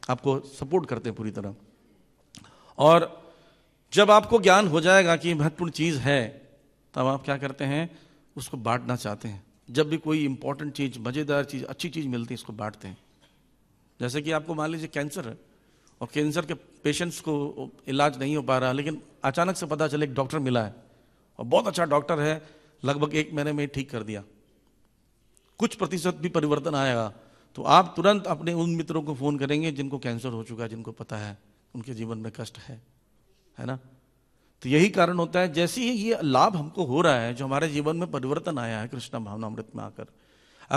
आपको सपोर्ट करते हैं पूरी तरह और जब आपको ज्ञान हो जाएगा कि महत्वपूर्ण चीज़ है तब आप क्या करते हैं उसको बांटना चाहते हैं जब भी कोई इंपॉर्टेंट चीज़ मज़ेदार चीज़ अच्छी चीज़ मिलती है इसको बांटते हैं जैसे कि आपको मान लीजिए कैंसर है और कैंसर के पेशेंट्स को इलाज नहीं हो पा रहा लेकिन अचानक से पता चले एक डॉक्टर मिला है और बहुत अच्छा डॉक्टर है लगभग एक महीने में ठीक कर दिया कुछ प्रतिशत भी परिवर्तन आएगा तो आप तुरंत अपने उन मित्रों को फ़ोन करेंगे जिनको कैंसर हो चुका है जिनको पता है उनके जीवन में कष्ट है है ना तो यही कारण होता है जैसे ही ये लाभ हमको हो रहा है जो हमारे जीवन में परिवर्तन आया है कृष्णा भावना अमृत में आकर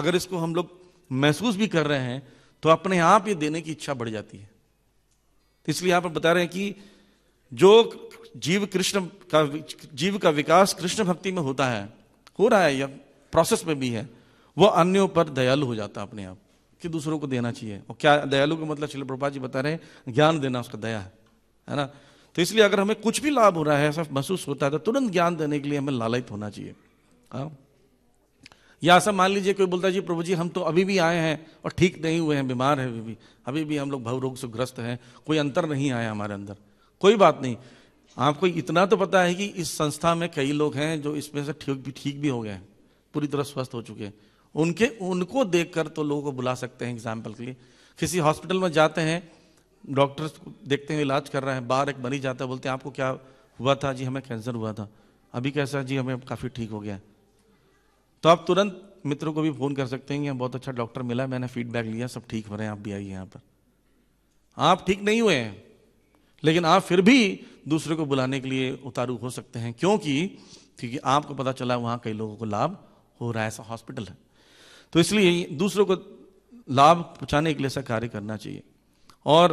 अगर इसको हम लोग महसूस भी कर रहे हैं तो अपने आप ये देने की इच्छा बढ़ जाती है इसलिए आप बता रहे हैं कि जो जीव कृष्ण का जीव का विकास कृष्ण भक्ति में होता है हो रहा है या प्रोसेस में भी है वह अन्यों पर दयालु हो जाता है अपने आप कि दूसरों को देना चाहिए और क्या दयालु का मतलब शिल प्रभा जी बता रहे हैं ज्ञान देना उसका दया है है ना तो इसलिए अगर हमें कुछ भी लाभ हो रहा है ऐसा महसूस होता है तो तुरंत ज्ञान देने के लिए हमें लालयित होना चाहिए हाँ या ऐसा मान लीजिए कोई बोलता है जी प्रभु जी हम तो अभी भी आए हैं और ठीक नहीं हुए हैं बीमार हैं अभी भी अभी भी हम लोग भव रोग से ग्रस्त हैं कोई अंतर नहीं आया हमारे अंदर कोई बात नहीं आपको इतना तो पता है कि इस संस्था में कई लोग हैं जो इसमें से ठीक भी ठीक भी हो गए हैं पूरी तरह स्वस्थ हो चुके हैं उनके उनको देखकर तो लोगों को बुला सकते हैं एग्जाम्पल के लिए किसी हॉस्पिटल में जाते हैं डॉक्टर्स देखते हैं इलाज कर रहे हैं बाहर एक मरीज आता है बोलते हैं आपको क्या हुआ था जी हमें कैंसर हुआ था अभी कैसा है जी हमें काफ़ी ठीक हो गया है तो आप तुरंत मित्रों को भी फ़ोन कर सकते हैं कि बहुत अच्छा डॉक्टर मिला मैंने फीडबैक लिया सब ठीक हो रहे हैं आप भी आइए यहाँ पर आप ठीक नहीं हुए हैं लेकिन आप फिर भी दूसरे को बुलाने के लिए उतारू हो सकते हैं क्योंकि क्योंकि आपको पता चला वहाँ कई लोगों को लाभ हो रहा है ऐसा हॉस्पिटल है तो इसलिए दूसरों को लाभ पहुँचाने के लिए ऐसा कार्य करना चाहिए और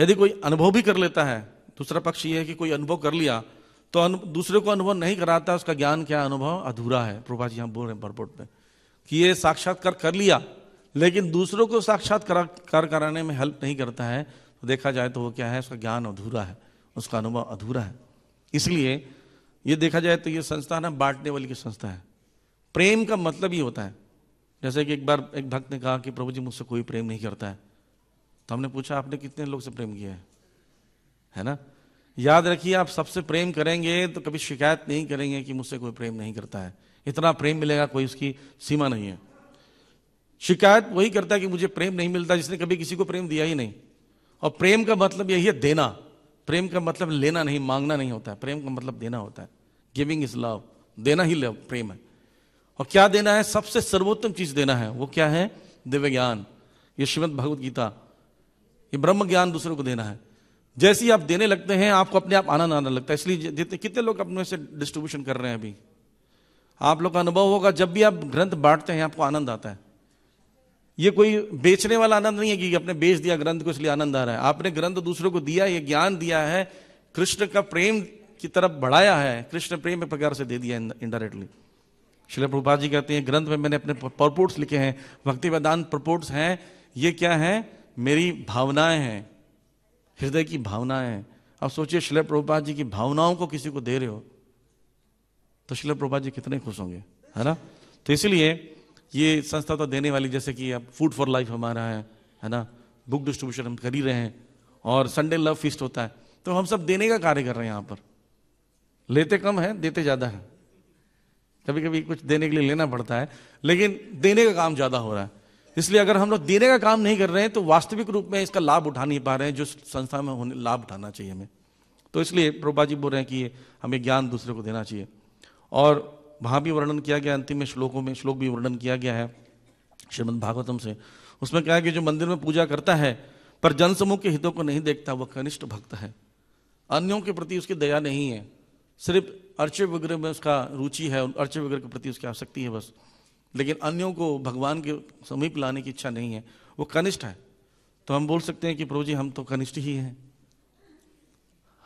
यदि कोई अनुभव भी कर लेता है दूसरा पक्ष ये है कि कोई अनुभव कर लिया तो अनु, दूसरे को अनुभव नहीं कराता उसका ज्ञान क्या अनुभव अधूरा है प्रभा जी हम बोल रहे हैं भरपोट में कि ये साक्षात्कार कर लिया लेकिन दूसरों को साक्षात्कार कर कराने में हेल्प नहीं करता है तो देखा जाए तो वो क्या है उसका ज्ञान अधूरा है उसका अनुभव अधूरा है इसलिए ये देखा जाए तो ये संस्था ना बांटने वाली की संस्था है प्रेम का मतलब ही होता है जैसे कि एक बार एक भक्त ने कहा कि प्रभु जी मुझसे कोई प्रेम नहीं करता है तो हमने पूछा आपने कितने लोग से प्रेम किया है है ना याद रखिए आप सबसे प्रेम करेंगे तो कभी शिकायत नहीं करेंगे कि मुझसे कोई प्रेम नहीं करता है इतना प्रेम मिलेगा कोई उसकी सीमा नहीं है शिकायत वही करता है कि मुझे प्रेम नहीं मिलता जिसने कभी किसी को प्रेम दिया ही नहीं और प्रेम का मतलब यही है देना प्रेम का मतलब लेना नहीं मांगना नहीं होता है प्रेम का मतलब देना होता है गिविंग इज लव देना ही लव प्रेम है और क्या देना है सबसे सर्वोत्तम चीज देना है वो क्या है दिव्य ज्ञान ये श्रीमद भगवद गीता ये ब्रह्म ज्ञान दूसरों को देना है जैसे ही आप देने लगते हैं आपको अपने आप आनंद आना लगता है इसलिए जितने कितने लोग अपने से डिस्ट्रीब्यूशन कर रहे हैं अभी आप लोग का अनुभव होगा जब भी आप ग्रंथ बांटते हैं आपको आनंद आता है ये कोई बेचने वाला आनंद नहीं है कि आपने बेच दिया ग्रंथ को इसलिए आनंद आ रहा है आपने ग्रंथ दूसरों को दिया ये ज्ञान दिया है कृष्ण का प्रेम की तरफ बढ़ाया है कृष्ण प्रेम एक प्रकार से दे दिया इनडायरेक्टली शिल प्रभुपाद जी कहते हैं ग्रंथ में मैंने अपने प्रपोर्ट्स लिखे हैं भक्ति वेदांत प्रपोर्ट्स हैं ये क्या है मेरी भावनाएं हैं हृदय की भावनाएं हैं अब सोचिए शिल प्रभुपा जी की भावनाओं को किसी को दे रहे हो तो शिल प्रभुपा जी कितने खुश होंगे है ना तो इसलिए ये संस्था तो देने वाली जैसे कि अब फूड फॉर लाइफ हमारा है है ना बुक डिस्ट्रीब्यूशन हम कर ही रहे हैं और संडे लव फीस्ट होता है तो हम सब देने का कार्य कर रहे हैं यहाँ पर लेते कम है देते ज़्यादा है कभी कभी कुछ देने के लिए लेना पड़ता है लेकिन देने का काम ज़्यादा हो रहा है इसलिए अगर हम लोग देने का काम नहीं कर रहे हैं तो वास्तविक रूप में इसका लाभ उठा नहीं पा रहे हैं जो संस्था में होने लाभ उठाना चाहिए हमें तो इसलिए प्रभा जी बोल रहे हैं कि हमें ज्ञान दूसरे को देना चाहिए और वहाँ भी वर्णन किया गया अंतिम श्लोकों में श्लोक भी वर्णन किया गया है श्रीमद भागवतम से उसमें कहा कि जो मंदिर में पूजा करता है पर जनसमूह के हितों को नहीं देखता वह कनिष्ठ भक्त है अन्यों के प्रति उसकी दया नहीं है सिर्फ अर्चय वगैरह में उसका रुचि है अर्चय वगैरह के प्रति उसकी आसक्ति है बस लेकिन अन्यों को भगवान के समीप लाने की इच्छा नहीं है वो कनिष्ठ है तो हम बोल सकते हैं कि प्रभु जी हम तो कनिष्ठ ही हैं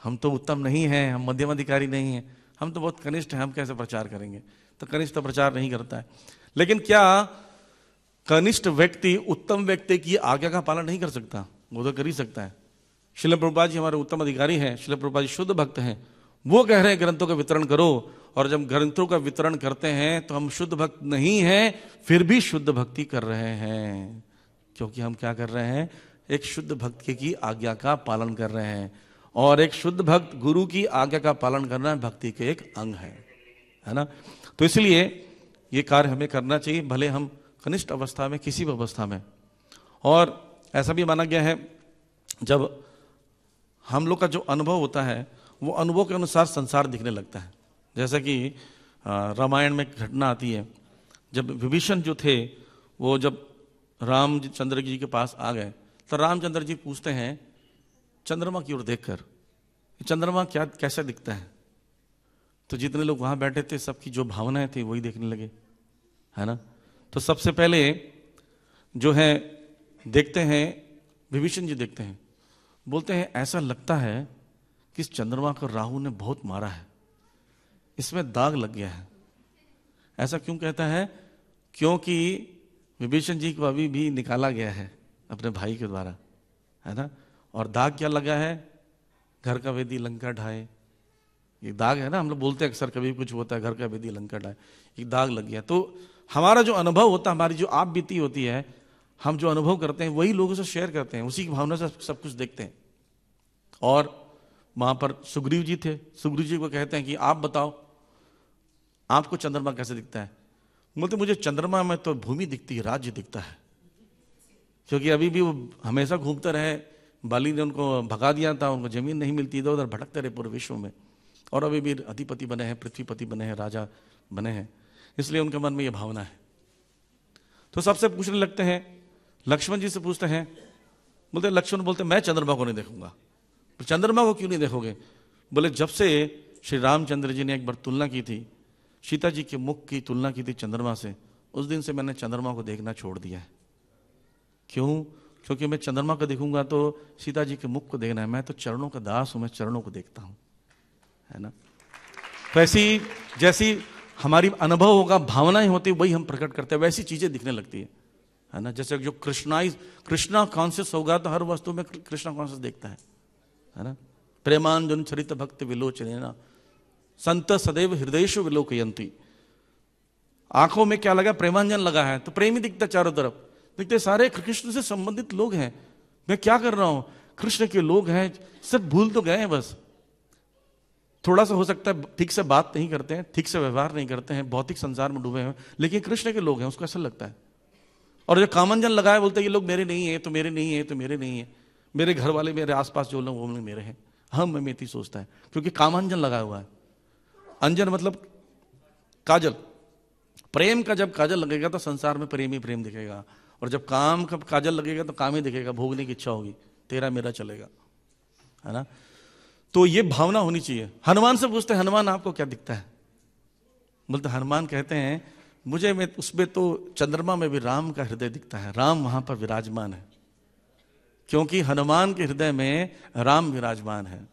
हम तो उत्तम नहीं हैं हम मध्यम अधिकारी नहीं हैं हम तो बहुत कनिष्ठ हैं हम कैसे प्रचार करेंगे तो कनिष्ठ तो प्रचार नहीं करता है लेकिन क्या कनिष्ठ व्यक्ति उत्तम व्यक्ति की आज्ञा का पालन नहीं कर सकता वो तो कर ही सकता है शिल प्रभुपा जी हमारे उत्तम अधिकारी हैं शिल प्रभुपा जी शुद्ध भक्त हैं वो कह रहे हैं ग्रंथों का वितरण करो और जब ग्रंथों का वितरण करते हैं तो हम शुद्ध भक्त नहीं हैं फिर भी शुद्ध भक्ति कर रहे हैं क्योंकि हम क्या कर रहे हैं एक शुद्ध भक्त की आज्ञा का पालन कर रहे हैं और एक शुद्ध भक्त गुरु की आज्ञा का पालन करना भक्ति के एक अंग है है ना तो इसलिए ये कार्य हमें करना चाहिए भले हम कनिष्ठ अवस्था में किसी भी अवस्था में और ऐसा भी माना गया है जब हम लोग का जो अनुभव होता है वो अनुभव के अनुसार संसार दिखने लगता है जैसा कि रामायण में घटना आती है जब विभीषण जो थे वो जब रामचंद्र जी के पास आ गए तो रामचंद्र जी पूछते हैं चंद्रमा की ओर देखकर चंद्रमा क्या कैसा दिखता है तो जितने लोग वहां बैठे थे सबकी जो भावनाएं थी वही देखने लगे है ना तो सबसे पहले जो है देखते हैं विभीषण जी देखते हैं बोलते हैं ऐसा लगता है कि इस चंद्रमा को राहु ने बहुत मारा है इसमें दाग लग गया है ऐसा क्यों कहता है क्योंकि विभीषण जी को अभी भी निकाला गया है अपने भाई के द्वारा है ना और दाग क्या लगा है घर का वेदी लंका ढाए ये दाग है ना हम लोग बोलते हैं अक्सर कभी कुछ होता है घर का वेदी लंका ढाए ये दाग लग गया तो हमारा जो अनुभव होता है हमारी जो आप बीती होती है हम जो अनुभव करते हैं वही लोगों से शेयर करते हैं उसी की भावना से सब कुछ देखते हैं और वहाँ पर सुग्रीव जी थे सुग्रीव जी को कहते हैं कि आप बताओ आपको चंद्रमा कैसे दिखता है बोलते मुझे चंद्रमा में तो भूमि दिखती है राज्य दिखता है क्योंकि अभी भी वो हमेशा घूमते रहे बाली ने उनको भगा दिया था उनको जमीन नहीं मिलती इधर उधर भटकते रहे पूरे विश्व में और अभी भी अधिपति बने हैं पृथ्वीपति बने हैं राजा बने हैं इसलिए उनके मन में ये भावना है तो सबसे पूछने लगते हैं लक्ष्मण जी से पूछते हैं बोलते लक्ष्मण बोलते मैं चंद्रमा को नहीं देखूंगा चंद्रमा को क्यों नहीं देखोगे बोले जब से श्री रामचंद्र जी ने एक बार तुलना की थी सीता जी के मुख की तुलना की थी चंद्रमा से उस दिन से मैंने चंद्रमा को देखना छोड़ दिया है क्यों क्योंकि मैं चंद्रमा को देखूंगा तो सीता जी के मुख को देखना है मैं तो चरणों का दास हूं मैं चरणों को देखता हूं है ना वैसी जैसी हमारी अनुभव होगा भावनाएं होती वही हम प्रकट करते हैं वैसी चीजें दिखने लगती है है ना जैसे जो कृष्णाई कृष्णा कॉन्शियस होगा तो हर वस्तु में कृष्णा कॉन्शियस देखता है है ना प्रेमांजन चरित भक्त विलोचन है ना संत सदैव हृदयशु विलोकयंती आंखों में क्या लगा प्रेमांजन लगा है तो प्रेम ही दिखता चारों तरफ देखते सारे कृष्ण से संबंधित लोग हैं मैं क्या कर रहा हूं कृष्ण के लोग हैं सब भूल तो गए हैं बस थोड़ा सा हो सकता है ठीक से बात नहीं करते हैं ठीक से व्यवहार नहीं करते हैं भौतिक संसार में डूबे हैं लेकिन कृष्ण के लोग हैं उसको ऐसा लगता है और जो कामन लगाए बोलते हैं ये लोग मेरे नहीं है तो मेरे नहीं है तो मेरे नहीं है मेरे घर वाले मेरे आसपास जो लोग वो लोग मेरे हैं हम मैं मेती सोचता है क्योंकि कामन लगाया लगा हुआ है अंजन मतलब काजल प्रेम का जब काजल लगेगा तो संसार में प्रेम ही प्रेम दिखेगा और जब काम का काजल लगेगा तो काम ही दिखेगा भोगने की इच्छा होगी तेरा मेरा चलेगा है ना तो ये भावना होनी चाहिए हनुमान से पूछते हैं हनुमान आपको क्या दिखता है बोलते हनुमान कहते हैं मुझे मैं उसमें तो चंद्रमा में भी राम का हृदय दिखता है राम वहां पर विराजमान है क्योंकि हनुमान के हृदय में राम विराजमान है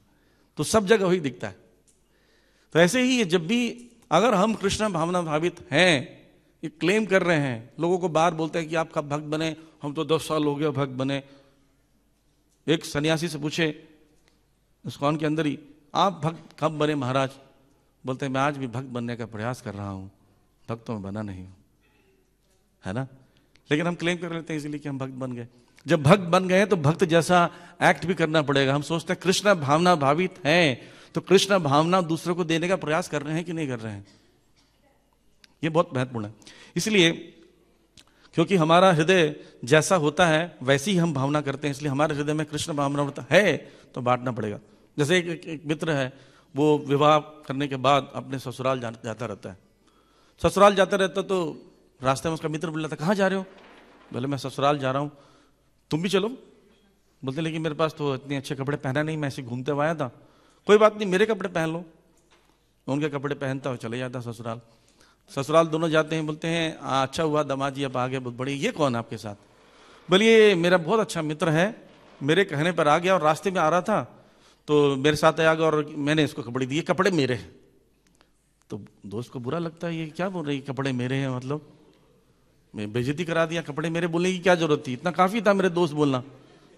तो सब जगह वही दिखता है तो ऐसे ही जब भी अगर हम कृष्ण भावना भावित हैं ये क्लेम कर रहे हैं लोगों को बार बोलते हैं कि आप कब भक्त बने हम तो दस साल हो गए भक्त बने एक सन्यासी से पूछे कौन के अंदर ही आप भक्त कब बने महाराज बोलते हैं मैं आज भी भक्त बनने का प्रयास कर रहा हूँ भक्तों में बना नहीं हूँ है ना लेकिन हम क्लेम कर लेते हैं इसीलिए कि हम भक्त बन गए जब भक्त बन गए तो भक्त जैसा एक्ट भी करना पड़ेगा हम सोचते हैं कृष्ण भावना भावित हैं तो कृष्ण भावना दूसरों को देने का प्रयास कर रहे हैं कि नहीं कर रहे हैं ये बहुत महत्वपूर्ण है इसलिए क्योंकि हमारा हृदय जैसा होता है वैसी ही हम भावना करते हैं इसलिए हमारे हृदय में कृष्ण भावना होता है तो बांटना पड़ेगा जैसे एक, एक, एक मित्र है वो विवाह करने के बाद अपने ससुराल जा, जाता रहता है ससुराल जाता रहता तो रास्ते में उसका मित्र बोल रहा था कहाँ जा रहे हो बोले मैं ससुराल जा रहा हूँ तुम भी चलो बोलते लेकिन मेरे पास तो इतने अच्छे कपड़े पहना नहीं मैं ऐसे घूमते हुआ आया था कोई बात नहीं मेरे कपड़े पहन लो उनके कपड़े पहनता हो चले जाता ससुराल ससुराल दोनों जाते हैं बोलते हैं आ, अच्छा हुआ दमा जी अब आ गए बहुत बड़ी ये कौन आपके साथ बोलिए मेरा बहुत अच्छा मित्र है मेरे कहने पर आ गया और रास्ते में आ रहा था तो मेरे साथ आया गया और मैंने इसको कपड़े दिए कपड़े मेरे हैं तो दोस्त को बुरा लगता है ये क्या बोल रही कपड़े मेरे हैं मतलब मैं बेजती करा दिया कपड़े मेरे बोलने की क्या जरूरत थी इतना काफ़ी था मेरे दोस्त बोलना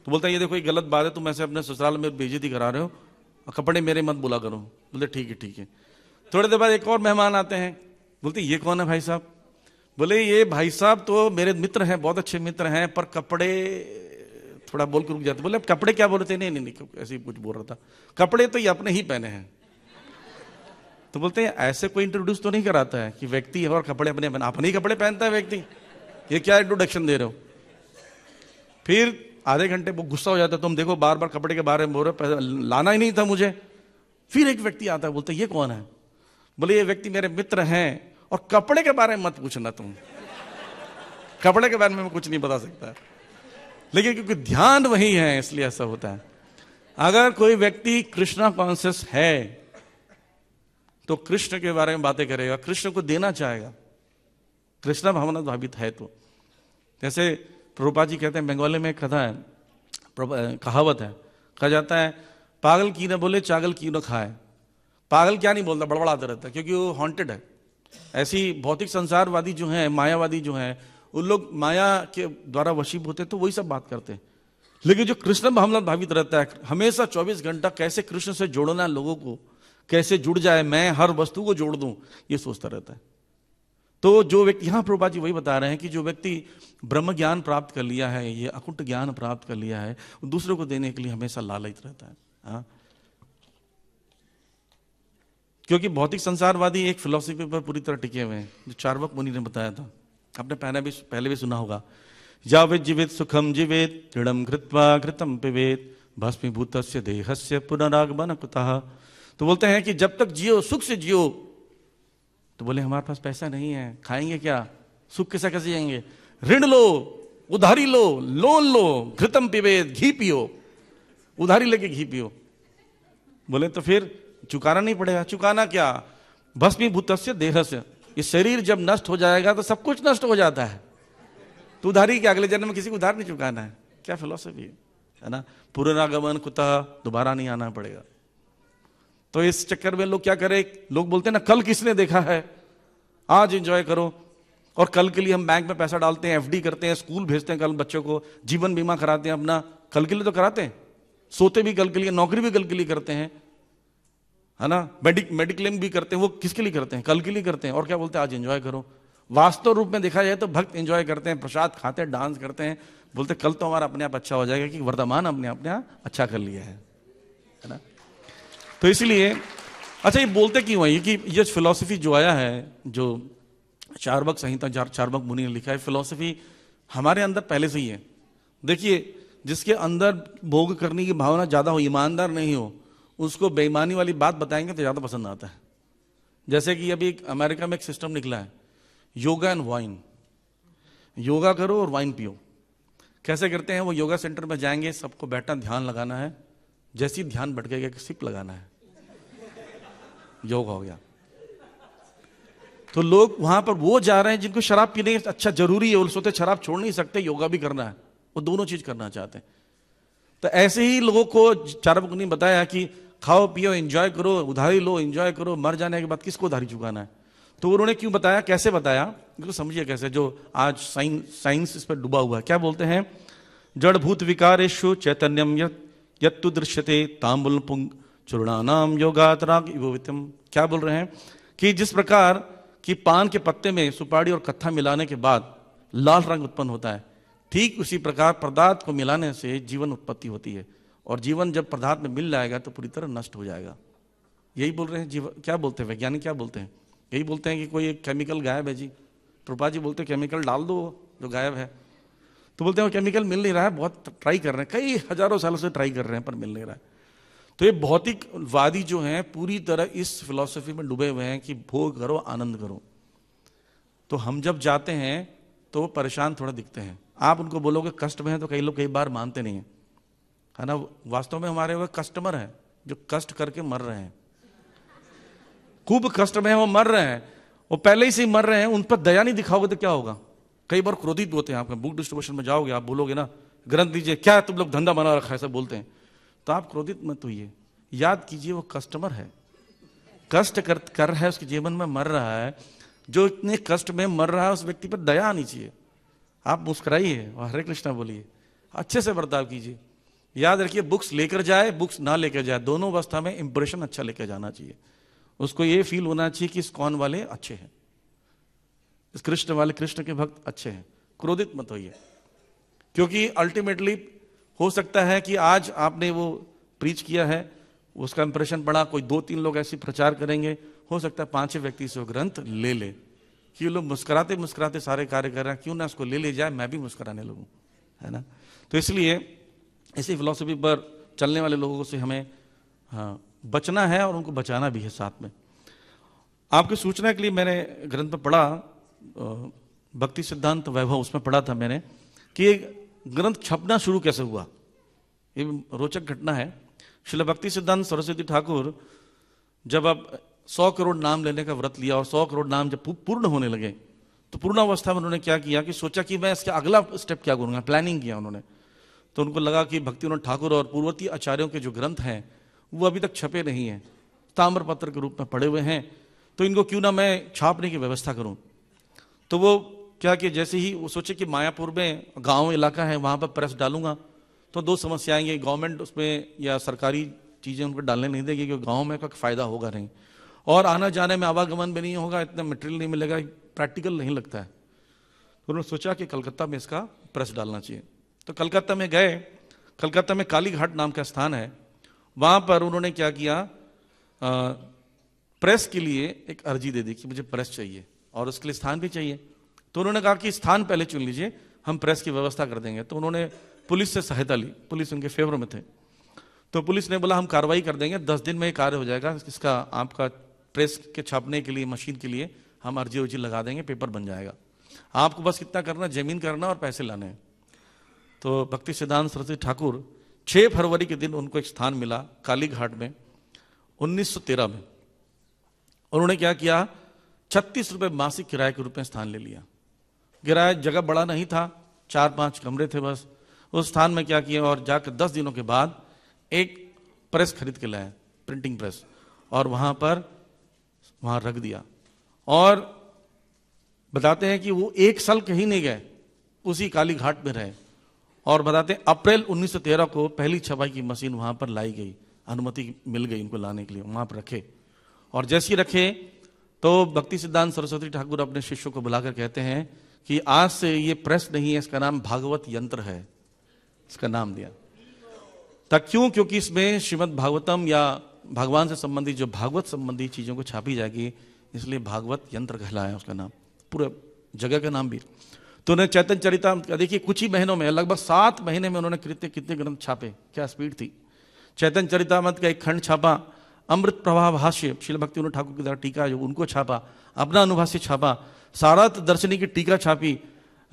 तो बोलता है ये देखो ये गलत बात है तुम ऐसे अपने ससुराल में बेजती करा रहे हो और कपड़े मेरे मत बुला करो बोले ठीक है ठीक है थोड़ी देर बाद एक और मेहमान आते हैं बोलते ये कौन है भाई साहब बोले ये भाई साहब तो मेरे मित्र हैं बहुत अच्छे मित्र हैं पर कपड़े थोड़ा बोल के रुक जाते बोले कपड़े क्या बोल रहे थे नहीं नहीं नहीं ऐसे ही कुछ बोल रहा था कपड़े तो ये अपने ही पहने हैं तो बोलते हैं ऐसे कोई इंट्रोड्यूस तो नहीं कराता है कि व्यक्ति और कपड़े अपने अपने ही कपड़े पहनता है व्यक्ति ये क्या इंट्रोडक्शन दे रहे हो फिर आधे घंटे वो गुस्सा हो जाता तुम देखो बार बार कपड़े के बारे में बोल रहे लाना ही नहीं था मुझे फिर एक व्यक्ति आता है बोलते ये कौन है बोले ये व्यक्ति मेरे मित्र हैं और कपड़े के बारे में मत पूछना तुम कपड़े के बारे में मैं कुछ नहीं बता सकता लेकिन क्योंकि ध्यान वही है इसलिए ऐसा होता है अगर कोई व्यक्ति कृष्णा कॉन्सियस है तो कृष्ण के बारे में बातें करेगा कृष्ण को देना चाहेगा कृष्णा भावना तो भावित है तो जैसे प्रभुपा जी कहते हैं बंगाली में कथा है कहावत है कहा जाता है पागल की न बोले चागल की न खाए पागल क्या नहीं बोलता बड़बड़ाता रहता क्योंकि वो हॉन्टेड है ऐसी भौतिक संसारवादी जो हैं मायावादी जो हैं उन लोग माया के द्वारा वशीभ होते तो वही सब बात करते हैं लेकिन जो कृष्ण भावना भावित रहता है हमेशा 24 घंटा कैसे कृष्ण से जोड़ना है लोगों को कैसे जुड़ जाए मैं हर वस्तु को जोड़ दूं ये सोचता रहता है तो जो व्यक्ति यहाँ प्रभा जी वही बता रहे हैं कि जो व्यक्ति ब्रह्म ज्ञान प्राप्त कर लिया है ये अकुट ज्ञान प्राप्त कर लिया है वो दूसरों को देने के लिए हमेशा लालयित रहता है हाँ क्योंकि भौतिक संसारवादी एक फिलोसफी पर पूरी तरह टिके हुए हैं जो चार्वक मुनि ने बताया था आपने पहले भी पहले भी सुना होगा जावे जीवित सुखम जीवित दृढ़म घृतवा घृतम पिवेत भस्मीभूत देहस्य पुनरागमन कुतः तो बोलते हैं कि जब तक जियो सुख से जियो तो बोले हमारे पास पैसा नहीं है खाएंगे क्या सुख कैसा कैसे जाएंगे ऋण लो उधारी लो लोन लो घृतम पिबे घी पियो उधारी लेके घी पियो बोले तो फिर चुकाना नहीं पड़ेगा चुकाना क्या भस्मी भूत देहस्य ये शरीर जब नष्ट हो जाएगा तो सब कुछ नष्ट हो जाता है तो उधारी क्या अगले जन्म में किसी को उधार नहीं चुकाना है क्या फिलोसफी है ना पुनरागमन कुतः दोबारा नहीं आना पड़ेगा तो इस चक्कर में लोग क्या करें लोग बोलते हैं ना कल किसने देखा है आज इंजॉय करो और कल के लिए हम बैंक में पैसा डालते हैं एफडी करते हैं स्कूल भेजते हैं कल बच्चों को जीवन बीमा कराते हैं अपना कल के लिए तो कराते हैं सोते भी कल के लिए नौकरी भी कल के लिए करते हैं है ना मेडिक मेडिक्लेम भी करते हैं वो किसके लिए करते हैं कल के लिए करते हैं और क्या बोलते हैं आज एंजॉय करो वास्तव रूप में देखा जाए तो भक्त एंजॉय करते हैं प्रसाद खाते हैं डांस करते हैं बोलते कल तो हमारा अपने आप अच्छा हो जाएगा कि वर्तमान अपने अपने आप अच्छा कर लिया है है ना तो इसलिए अच्छा ये बोलते क्यों है कि ये फिलोसफी जो आया है जो चारबक संहिता चारबक मुनि ने लिखा है फिलोसफी हमारे अंदर पहले से ही है देखिए जिसके अंदर भोग करने की भावना ज़्यादा हो ईमानदार नहीं हो उसको बेईमानी वाली बात बताएंगे तो ज़्यादा पसंद आता है जैसे कि अभी एक अमेरिका में एक सिस्टम निकला है योगा एंड वाइन योगा करो और वाइन पियो कैसे करते हैं वो योगा सेंटर में जाएंगे सबको बैठना ध्यान लगाना है जैसी ध्यान भटकेगा सिप लगाना है योग हो गया तो लोग वहां पर वो जा रहे हैं जिनको शराब पीने अच्छा जरूरी है वो सोते शराब छोड़ नहीं सकते योगा भी करना है वो दोनों चीज करना चाहते हैं तो ऐसे ही लोगों को चारक ने बताया कि खाओ पियो एंजॉय करो उधारी लो एंजॉय करो मर जाने के बाद किसको उधारी चुकाना है तो उन्होंने क्यों बताया कैसे बताया बिल्कुल समझिए कैसे जो आज साइंस साइंस इस पर डूबा हुआ है क्या बोलते हैं जड़भूत विकारेशु चैतन्यम यत्तु दृश्यते ताम्बुल पुंग चूर्णानाम योगातराग युवितम क्या बोल रहे हैं कि जिस प्रकार कि पान के पत्ते में सुपाड़ी और कत्था मिलाने के बाद लाल रंग उत्पन्न होता है ठीक उसी प्रकार पदार्थ को मिलाने से जीवन उत्पत्ति होती है और जीवन जब पदार्थ में मिल जाएगा तो पूरी तरह नष्ट हो जाएगा यही बोल रहे हैं जीवन क्या बोलते हैं वैज्ञानिक क्या बोलते हैं यही बोलते हैं कि कोई एक केमिकल गायब है जी कृपा जी बोलते केमिकल डाल दो जो गायब है तो बोलते हैं वो केमिकल मिल नहीं रहा है बहुत ट्राई कर रहे हैं कई हजारों सालों से ट्राई कर रहे हैं पर मिल नहीं रहा है तो ये भौतिकवादी जो हैं पूरी तरह इस फिलॉसफी में डूबे हुए हैं कि भोग करो आनंद करो तो हम जब जाते हैं तो वो परेशान थोड़ा दिखते हैं आप उनको बोलोगे कष्ट में है तो कई लोग कई बार मानते नहीं हैं है ना वास्तव में हमारे वह कस्टमर हैं जो कष्ट करके मर रहे हैं खूब कष्ट में है वो मर रहे हैं वो पहले ही से ही मर रहे हैं उन पर दया नहीं दिखाओगे तो क्या होगा कई बार क्रोधित होते हैं आपका बुक डिस्ट्रीब्यूशन में जाओगे आप बोलोगे ना ग्रंथ दीजिए क्या तुम लोग धंधा बना रखा है सब बोलते हैं तो आप क्रोधित मत होइए याद कीजिए वो कस्टमर है कष्ट कर कर रहा है उसके जीवन में मर रहा है जो इतने कष्ट में मर रहा है उस व्यक्ति पर दया आनी चाहिए आप मुस्कराइए और हरे कृष्णा बोलिए अच्छे से बर्ताव कीजिए याद रखिए बुक्स लेकर जाए बुक्स ना लेकर जाए दोनों अवस्था में इंप्रेशन अच्छा लेकर जाना चाहिए उसको ये फील होना चाहिए कि इस कौन वाले अच्छे हैं इस कृष्ण वाले कृष्ण के भक्त अच्छे हैं क्रोधित मत होइए क्योंकि अल्टीमेटली हो सकता है कि आज आपने वो प्रीच किया है उसका इंप्रेशन पड़ा कोई दो तीन लोग ऐसे प्रचार करेंगे हो सकता है पांचवें व्यक्ति से वो ग्रंथ ले ले कि लोग मुस्कुराते मुस्कुराते सारे कार्य कर रहे हैं क्यों ना उसको ले ले जाए मैं भी मुस्कुराने लगूँ है ना तो इसलिए इसी फिलोसफी पर चलने वाले लोगों से हमें हाँ, बचना है और उनको बचाना भी है साथ में आपकी सूचना के लिए मैंने ग्रंथ में पढ़ा भक्ति सिद्धांत वैभव उसमें पढ़ा था मैंने कि ग्रंथ छपना शुरू कैसे हुआ ये रोचक घटना है शिल भक्ति सिद्धांत सरस्वती ठाकुर जब अब सौ करोड़ नाम लेने का व्रत लिया और सौ करोड़ नाम जब पूर्ण होने लगे तो पूर्णावस्था में उन्होंने क्या किया कि सोचा कि मैं इसका अगला स्टेप क्या करूँगा प्लानिंग किया उन्होंने तो उनको लगा कि भक्ति उन्होंने ठाकुर और पूर्वती आचार्यों के जो ग्रंथ हैं वो अभी तक छपे नहीं हैं ताम्रपत्र के रूप में पड़े हुए हैं तो इनको क्यों ना मैं छापने की व्यवस्था करूँ तो वो क्या कि जैसे ही वो सोचे कि मायापुर में गांव इलाका है वहाँ पर प्रेस डालूंगा तो दो समस्या आएंगे गवर्नमेंट उसमें या सरकारी चीज़ें उनको डालने नहीं देगी क्योंकि गाँव में का फ़ायदा होगा नहीं और आना जाने में आवागमन भी नहीं होगा इतना मटेरियल नहीं मिलेगा प्रैक्टिकल नहीं लगता है तो उन्होंने सोचा कि कलकत्ता में इसका प्रेस डालना चाहिए तो कलकत्ता में गए कलकत्ता में कालीघाट नाम का स्थान है वहाँ पर उन्होंने क्या किया आ, प्रेस के लिए एक अर्जी दे दी कि मुझे प्रेस चाहिए और उसके लिए स्थान भी चाहिए तो उन्होंने कहा कि स्थान पहले चुन लीजिए हम प्रेस की व्यवस्था कर देंगे तो उन्होंने पुलिस से सहायता ली पुलिस उनके फेवर में थे तो पुलिस ने बोला हम कार्रवाई कर देंगे दस दिन में ये कार्य हो जाएगा इसका आपका प्रेस के छापने के लिए मशीन के लिए हम अर्जी उर्जी लगा देंगे पेपर बन जाएगा आपको बस कितना करना जमीन करना और पैसे लाने हैं तो भक्ति सिद्धांत सरस्वती ठाकुर 6 फरवरी के दिन उनको एक स्थान मिला कालीघाट में 1913 में उन्होंने क्या किया छत्तीस रुपये मासिक किराए के रूप में स्थान ले लिया गिराए जगह बड़ा नहीं था चार पांच कमरे थे बस उस स्थान में क्या किया और जाकर दस दिनों के बाद एक प्रेस खरीद के लाए प्रिंटिंग प्रेस और वहां पर वहां रख दिया और बताते हैं कि वो एक साल कहीं नहीं गए उसी काली घाट में रहे और बताते हैं अप्रैल 1913 को पहली छपाई की मशीन वहां पर लाई गई अनुमति मिल गई उनको लाने के लिए वहां पर रखे और जैसी रखे तो भक्ति सिद्धांत सरस्वती ठाकुर अपने शिष्यों को बुलाकर कहते हैं कि आज से ये प्रेस नहीं है इसका नाम भागवत यंत्र है इसका नाम दिया तक क्यों क्योंकि इसमें श्रीमद भागवतम या भगवान से संबंधित जो भागवत संबंधी चीज़ों को छापी जाएगी इसलिए भागवत यंत्र कहलाया उसका नाम पूरे जगह का नाम भी तो उन्हें चैतन्य चरिता देखिए कुछ ही महीनों में लगभग सात महीने में उन्होंने कृत्य कितने ग्रंथ छापे क्या स्पीड थी चैतन्य चरितामत का एक खंड छापा अमृत प्रभाव भाष्य शिल भक्ति ठाकुर की तरह टीका जो उनको छापा अपना अनुभाष्य छापा सारात तो दर्शनी की टीका छापी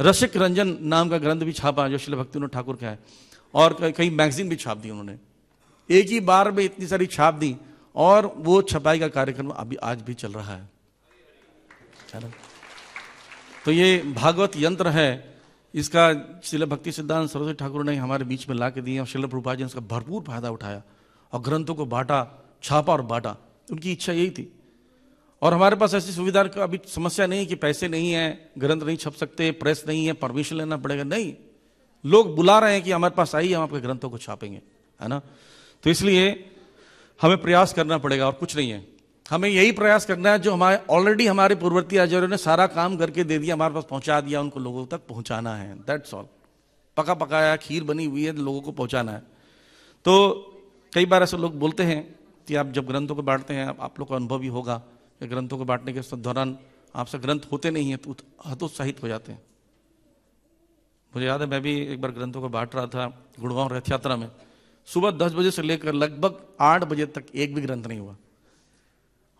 रसिक रंजन नाम का ग्रंथ भी छापा जो शिल भक्ति ठाकुर का है और कई मैगजीन भी छाप दी उन्होंने एक ही बार में इतनी सारी छाप दी और वो छपाई का कार्यक्रम अभी आज भी चल रहा है तो ये भागवत यंत्र है इसका शिल भक्ति सिद्धांत सरस्वती ठाकुर ने हमारे बीच में ला के दिए और शिल रूपा जी ने उसका भरपूर फायदा उठाया और ग्रंथों को बांटा छापा और बांटा उनकी इच्छा यही थी और हमारे पास ऐसी सुविधा का अभी समस्या नहीं कि पैसे नहीं है ग्रंथ नहीं छप सकते प्रेस नहीं है परमिशन लेना पड़ेगा नहीं लोग बुला रहे हैं कि हमारे पास आइए हम आपके ग्रंथों को छापेंगे है ना तो इसलिए हमें प्रयास करना पड़ेगा और कुछ नहीं है हमें यही प्रयास करना है जो हमारे ऑलरेडी हमारे पूर्ववर्ती आचार्यों ने सारा काम करके दे दिया हमारे पास पहुंचा दिया उनको लोगों तक पहुंचाना है दैट्स ऑल पका पकाया खीर बनी हुई है लोगों को पहुंचाना है तो कई बार ऐसे लोग बोलते हैं कि आप जब ग्रंथों को बांटते हैं आप लोग का अनुभव ही होगा ग्रंथों को बांटने के दौरान आपसे ग्रंथ होते नहीं हैं तो हतोत्साहित हो जाते हैं मुझे याद है मैं भी एक बार ग्रंथों को बांट रहा था गुड़गांव रथ यात्रा में सुबह दस बजे से लेकर लगभग आठ बजे तक एक भी ग्रंथ नहीं हुआ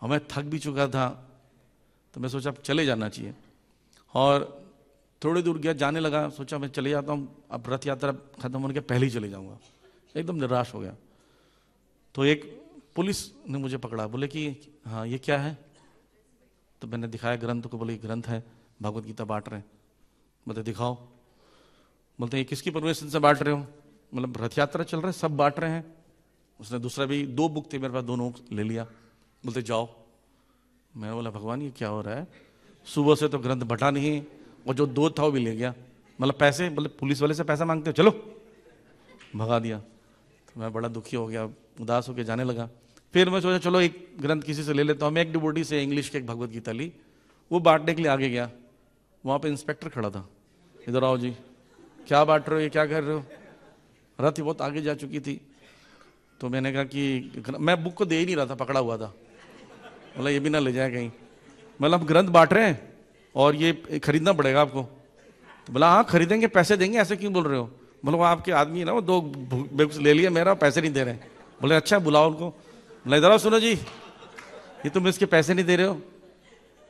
और मैं थक भी चुका था तो मैं सोचा चले जाना चाहिए और थोड़ी दूर गया जाने लगा सोचा मैं चले जाता हूँ अब रथ यात्रा खत्म होने के पहले ही चले जाऊँगा एकदम निराश हो गया तो एक पुलिस ने मुझे पकड़ा बोले कि हाँ ये क्या है तो मैंने दिखाया ग्रंथ को बोले ग्रंथ है भगवत गीता बांट रहे हैं बोलते दिखाओ बोलते ये किसकी परमिशन से बांट रहे हो मतलब रथ यात्रा चल रहे सब बांट रहे हैं उसने दूसरा भी दो बुक थे मेरे पास दोनों ले लिया बोलते जाओ मैं बोला भगवान ये क्या हो रहा है सुबह से तो ग्रंथ बटा नहीं और जो दो था वो भी ले गया मतलब पैसे मतलब पुलिस वाले से पैसा मांगते हो चलो भगा दिया तो मैं बड़ा दुखी हो गया उदास होकर जाने लगा फिर मैं सोचा चलो एक ग्रंथ किसी से ले लेता हूँ मैं एक डिबोटी से इंग्लिश के एक भगवत गीता ली वो बांटने के लिए आगे गया वहाँ पे इंस्पेक्टर खड़ा था इधर आओ जी क्या बांट रहे हो ये क्या कर रहे हो रथ बहुत आगे जा चुकी थी तो मैंने कहा कि मैं बुक को दे ही नहीं रहा था पकड़ा हुआ था बोला ये भी ना ले जाए कहीं मतलब आप ग्रंथ बांट रहे हैं और ये खरीदना पड़ेगा आपको तो बोला हाँ खरीदेंगे पैसे देंगे ऐसे क्यों बोल रहे हो बोलो वो आपके आदमी है ना वो दो बुक्स ले लिए मेरा पैसे नहीं दे रहे बोले अच्छा बुलाओ उनको नहीं इधर सुनो जी ये तुम इसके पैसे नहीं दे रहे हो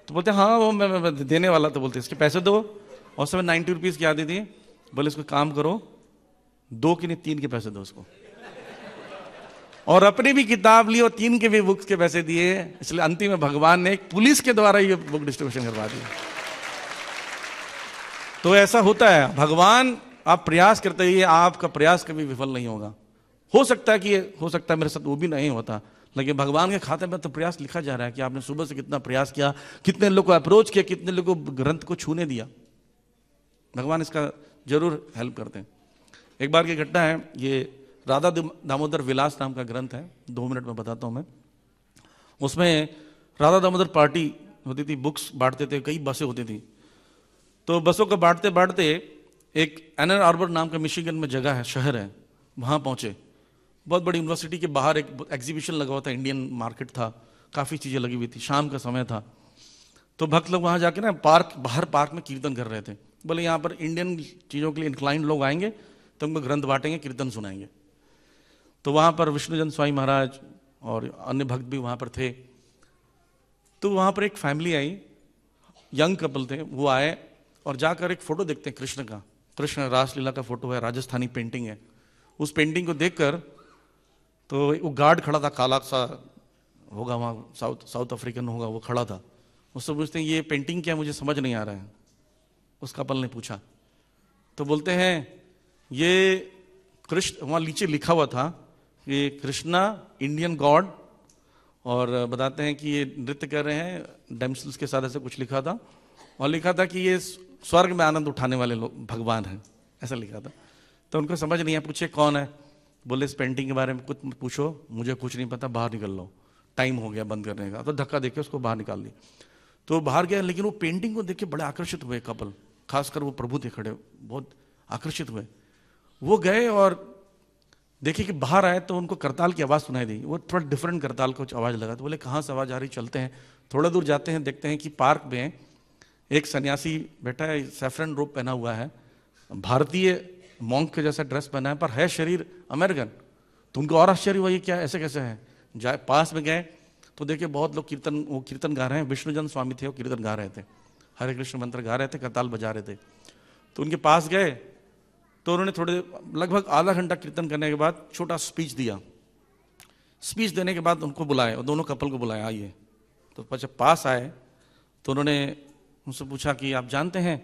तो बोलते हाँ वो मैं, मैं देने वाला तो बोलते इसके पैसे दो और समय नाइन्टी रुपीज़ क्या दे दिए बोले इसको काम करो दो के नहीं तीन के पैसे दो उसको और अपनी भी किताब ली और तीन के भी बुक्स के पैसे दिए इसलिए अंतिम में भगवान ने पुलिस के द्वारा ये बुक डिस्ट्रीब्यूशन करवा दी तो ऐसा होता है भगवान आप प्रयास करते ही आपका प्रयास कभी विफल नहीं होगा हो सकता है कि हो सकता है मेरे साथ वो भी नहीं होता लेकिन भगवान के खाते में तो प्रयास लिखा जा रहा है कि आपने सुबह से कितना प्रयास किया कितने लोग को अप्रोच किया कितने लोग को ग्रंथ को छूने दिया भगवान इसका जरूर हेल्प करते हैं एक बार की घटना है ये राधा दामोदर विलास नाम का ग्रंथ है दो मिनट में बताता हूँ मैं उसमें राधा दामोदर पार्टी होती थी बुक्स बांटते थे कई बसें होती थी तो बसों को बांटते बांटते एक एनर आर्बर नाम का मिशिगन में जगह है शहर है वहाँ पहुँचे बहुत बड़ी यूनिवर्सिटी के बाहर एक एग्जीबिशन लगा हुआ था इंडियन मार्केट था काफ़ी चीज़ें लगी हुई थी शाम का समय था तो भक्त लोग वहाँ जाके ना पार्क बाहर पार्क में कीर्तन कर रहे थे बोले यहाँ पर इंडियन चीज़ों के लिए इंक्लाइंड लोग आएंगे तो उनको ग्रंथ बांटेंगे कीर्तन सुनाएंगे तो वहाँ पर विष्णुजन स्वामी महाराज और अन्य भक्त भी वहाँ पर थे तो वहाँ पर एक फैमिली आई यंग कपल थे वो आए और जाकर एक फ़ोटो देखते हैं कृष्ण का कृष्ण रासलीला का फोटो है राजस्थानी पेंटिंग है उस पेंटिंग को देखकर तो वो गार्ड खड़ा था काला सा होगा वहाँ साउथ साउथ अफ्रीकन होगा वो खड़ा था उससे पूछते हैं ये पेंटिंग क्या मुझे समझ नहीं आ रहा है उस कपल ने पूछा तो बोलते हैं ये कृष्ण वहाँ नीचे लिखा हुआ था कि कृष्णा इंडियन गॉड और बताते हैं कि ये नृत्य कर रहे हैं डेम्सल्स के साथ ऐसे कुछ लिखा था और लिखा था कि ये स्वर्ग में आनंद उठाने वाले लोग भगवान हैं ऐसा लिखा था तो उनको समझ नहीं है पूछे कौन है बोले इस पेंटिंग के बारे में कुछ पूछो मुझे कुछ नहीं पता बाहर निकल लो टाइम हो गया बंद करने का तो धक्का देके उसको बाहर निकाल दिया तो बाहर गया लेकिन वो पेंटिंग को देख के बड़े आकर्षित हुए कपल खासकर वो प्रभु थे खड़े बहुत आकर्षित हुए वो गए और देखे कि बाहर आए तो उनको करताल की आवाज़ सुनाई दी वो थोड़ा डिफरेंट करताल कुछ आवाज़ लगा तो बोले कहाँ से आवाज़ आ रही चलते हैं थोड़ा दूर जाते हैं देखते हैं कि पार्क में एक सन्यासी बैठा है सैफ्रन रोप पहना हुआ है भारतीय मॉन्क के जैसा ड्रेस पहना है पर है शरीर अमेरिकन तो उनका और आश्चर्य हुआ ये क्या ऐसे कैसे है जाए पास में गए तो देखिए बहुत लोग कीर्तन वो कीर्तन गा रहे हैं विष्णुजन स्वामी थे वो कीर्तन गा रहे थे हरे कृष्ण मंत्र गा रहे थे करताल बजा रहे थे तो उनके पास गए तो उन्होंने थोड़े लगभग आधा घंटा कीर्तन करने के बाद छोटा स्पीच दिया स्पीच देने के बाद उनको बुलाए और दोनों कपल को बुलाया आइए तो जब पास आए तो उन्होंने उनसे पूछा कि आप जानते हैं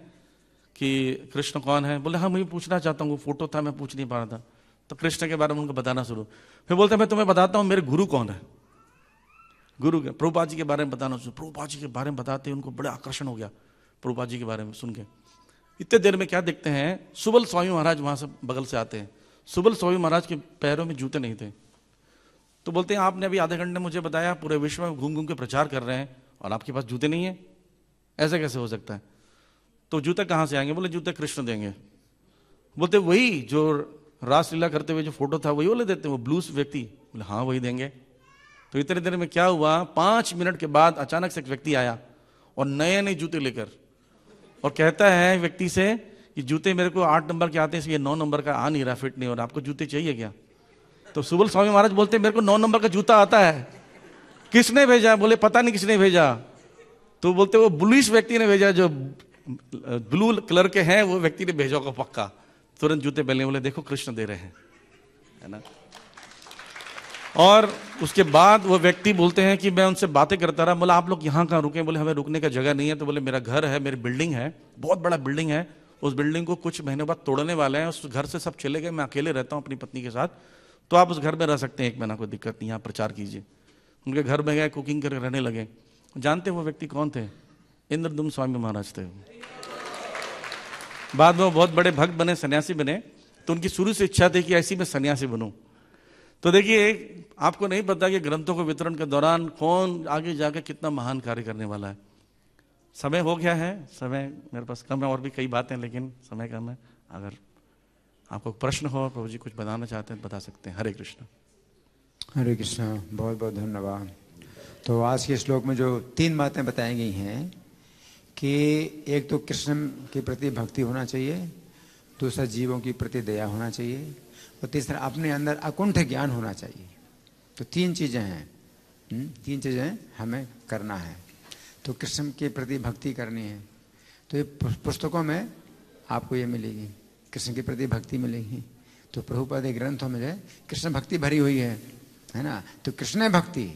कि कृष्ण कौन है बोले हाँ मैं पूछना चाहता हूँ वो फोटो था मैं पूछ नहीं पा रहा था तो कृष्ण के बारे में उनको बताना शुरू फिर बोलते मैं तुम्हें बताता हूँ मेरे गुरु कौन है गुरु के प्रभुपा जी के बारे में बताना शुरू प्रभुपा जी के बारे में बताते उनको बड़ा आकर्षण हो गया प्रभुपा जी के बारे में सुन के इतने देर में क्या देखते हैं सुबल स्वामी महाराज वहाँ से बगल से आते हैं सुबल स्वामी महाराज के पैरों में जूते नहीं थे तो बोलते हैं आपने अभी आधे घंटे मुझे बताया पूरे विश्व में घूम घूम के प्रचार कर रहे हैं और आपके पास जूते नहीं है ऐसा कैसे हो सकता है तो जूते कहां से आएंगे बोले जूते कृष्ण देंगे बोलते वही जो रासलीला करते हुए जो फोटो था वही बोले देते वो ब्लूस व्यक्ति बोले हाँ वही देंगे तो इतने देर में क्या हुआ पांच मिनट के बाद अचानक से एक व्यक्ति आया और नए नए जूते लेकर और कहता है व्यक्ति से कि जूते मेरे को आठ नंबर के आते हैं इसलिए नौ नंबर का आ नहीं रहा फिट नहीं और आपको जूते चाहिए क्या तो सुबल स्वामी महाराज बोलते मेरे को नौ नंबर का जूता आता है किसने भेजा बोले पता नहीं किसने भेजा तो बोलते वो पुलिस व्यक्ति ने भेजा जो ब्लू कलर के हैं वो व्यक्ति ने भेजा होगा पक्का तुरंत जूते पहले बोले देखो कृष्ण दे रहे हैं है ना और उसके बाद वो व्यक्ति बोलते हैं कि मैं उनसे बातें करता रहा बोला आप लोग यहाँ कहाँ रुके बोले हमें रुकने का जगह नहीं है तो बोले मेरा घर है मेरी बिल्डिंग है बहुत बड़ा बिल्डिंग है उस बिल्डिंग को कुछ महीनों बाद तोड़ने वाले हैं उस घर से सब चले गए मैं अकेले रहता हूँ अपनी पत्नी के साथ तो आप उस घर में रह सकते हैं एक महीना कोई दिक्कत नहीं यहाँ प्रचार कीजिए उनके घर में गए कुकिंग करके रहने लगे जानते वो व्यक्ति कौन थे इंद्रदुम स्वामी महाराज थे बाद में वो बहुत बड़े भक्त बने सन्यासी बने तो उनकी शुरू से इच्छा थी कि ऐसी मैं सन्यासी बनूँ तो देखिए आपको नहीं पता कि ग्रंथों के वितरण के दौरान कौन आगे जाकर कितना महान कार्य करने वाला है समय हो गया है समय मेरे पास कम है और भी कई बातें लेकिन समय कम है अगर आपको प्रश्न हो प्रभु जी कुछ बताना चाहते हैं बता सकते हैं हरे कृष्ण हरे कृष्ण बहुत बहुत धन्यवाद तो आज के श्लोक में जो तीन बातें बताई गई हैं कि एक तो कृष्ण के प्रति भक्ति होना चाहिए दूसरा जीवों के प्रति दया होना चाहिए और तीसरा अपने अंदर अकुंठ ज्ञान होना चाहिए तो तीन चीज़ें हैं हम्म, तीन चीज़ें हमें करना है तो कृष्ण के प्रति भक्ति करनी है तो ये पुस्तकों में आपको ये मिलेगी कृष्ण के प्रति भक्ति मिलेगी तो प्रभुपद एक ग्रंथों में जो है कृष्ण भक्ति भरी हुई है है ना तो कृष्ण भक्ति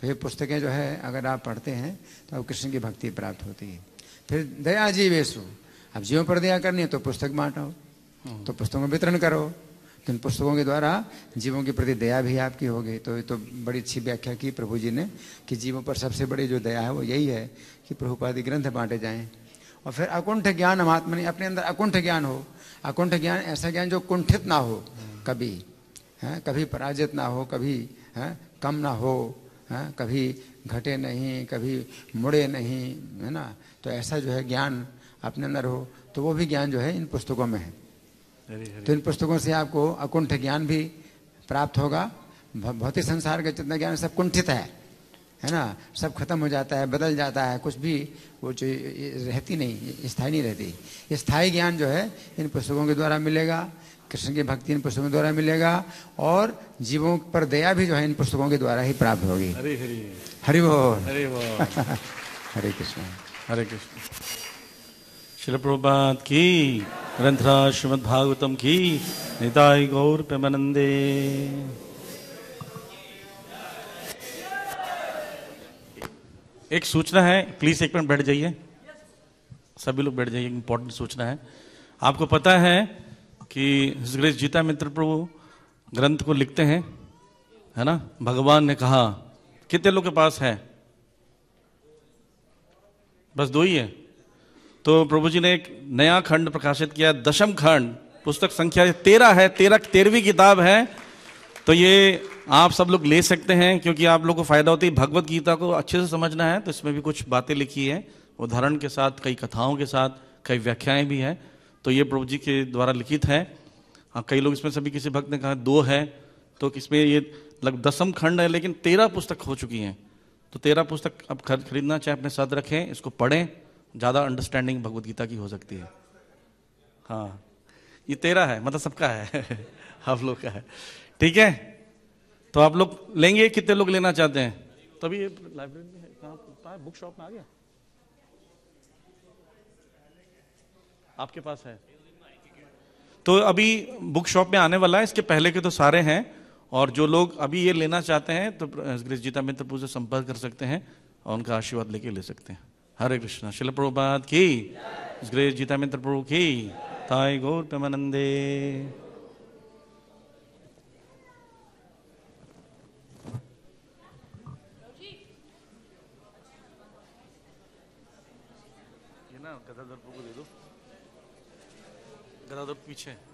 तो ये पुस्तकें जो है अगर आप पढ़ते हैं तो आप कृष्ण की भक्ति प्राप्त होती है फिर दया जीवेशु अब जीवों पर दया करनी है तो पुस्तक बांटो तो पुस्तकों का वितरण करो तो इन पुस्तकों के द्वारा जीवों के प्रति दया भी आपकी होगी तो ये तो बड़ी अच्छी व्याख्या की प्रभु जी ने कि जीवों पर सबसे बड़ी जो दया है वो यही है कि प्रभुपादि ग्रंथ बांटे जाएं और फिर अकुंठ ज्ञान महात्मा ने अपने अंदर अकुंठ ज्ञान हो अकुंठ ज्ञान ऐसा ज्ञान जो कुंठित ना हो कभी है कभी पराजित ना हो कभी है कम ना हो है कभी घटे नहीं कभी मुड़े नहीं है ना तो ऐसा जो है ज्ञान अपने अंदर हो तो वो भी ज्ञान जो है इन पुस्तकों में है तो इन पुस्तकों से आपको अकुंठ ज्ञान भी प्राप्त होगा भौतिक संसार का जितना ज्ञान सब कुंठित है है ना सब खत्म हो जाता है बदल जाता है कुछ भी वो जो रहती नहीं स्थायी नहीं रहती स्थायी ज्ञान जो है इन पुस्तकों के द्वारा मिलेगा कृष्ण की भक्ति इन पुस्तकों के द्वारा मिलेगा और जीवों पर दया भी जो है इन पुस्तकों के द्वारा ही प्राप्त होगी हरी बोल हरि बोल हरे कृष्ण हरे कृष्ण शिल प्रभुपाद की ग्रंथरा श्रीमदभागवतम की निताय गौर पेमानंदे एक सूचना है प्लीज एक मिनट बैठ जाइए सभी लोग बैठ जाइए इंपॉर्टेंट सूचना है आपको पता है कि ग्रेस जीता मित्र प्रभु ग्रंथ को लिखते हैं है ना भगवान ने कहा कितने लोग के पास है बस दो ही है तो प्रभु जी ने एक नया खंड प्रकाशित किया दशम खंड पुस्तक संख्या तेरह है तेरह तेरहवीं किताब है तो ये आप सब लोग ले सकते हैं क्योंकि आप लोग को फायदा होती है भगवत गीता को अच्छे से समझना है तो इसमें भी कुछ बातें लिखी है उदाहरण के साथ कई कथाओं के साथ कई व्याख्याएं भी हैं तो ये प्रभु जी के द्वारा लिखित है हाँ कई लोग इसमें सभी किसी भक्त ने कहा दो है तो इसमें ये लगभग दसम खंड है लेकिन तेरह पुस्तक हो चुकी हैं तो तेरह पुस्तक अब खरीदना चाहे अपने साथ रखें इसको पढ़ें ज़्यादा अंडरस्टैंडिंग भगवत गीता की हो सकती है हाँ ये तेरा है मतलब सबका है आप लोग का है ठीक है तो आप लोग लेंगे कितने लोग लेना चाहते हैं तो अभी लाइब्रेरी में है कहाँ बुक शॉप में आ गया आपके पास है तो अभी बुक शॉप में आने वाला है इसके पहले के तो सारे हैं और जो लोग अभी ये लेना चाहते हैं तो जीता मित्र पूजा संपर्क कर सकते हैं और उनका आशीर्वाद लेके ले सकते हैं हरे कृष्ण शिल प्रभुपाद की जीता मित्र प्रभु की ताई गौर पेमानंदे गदाधर को दे दो गदाधर पीछे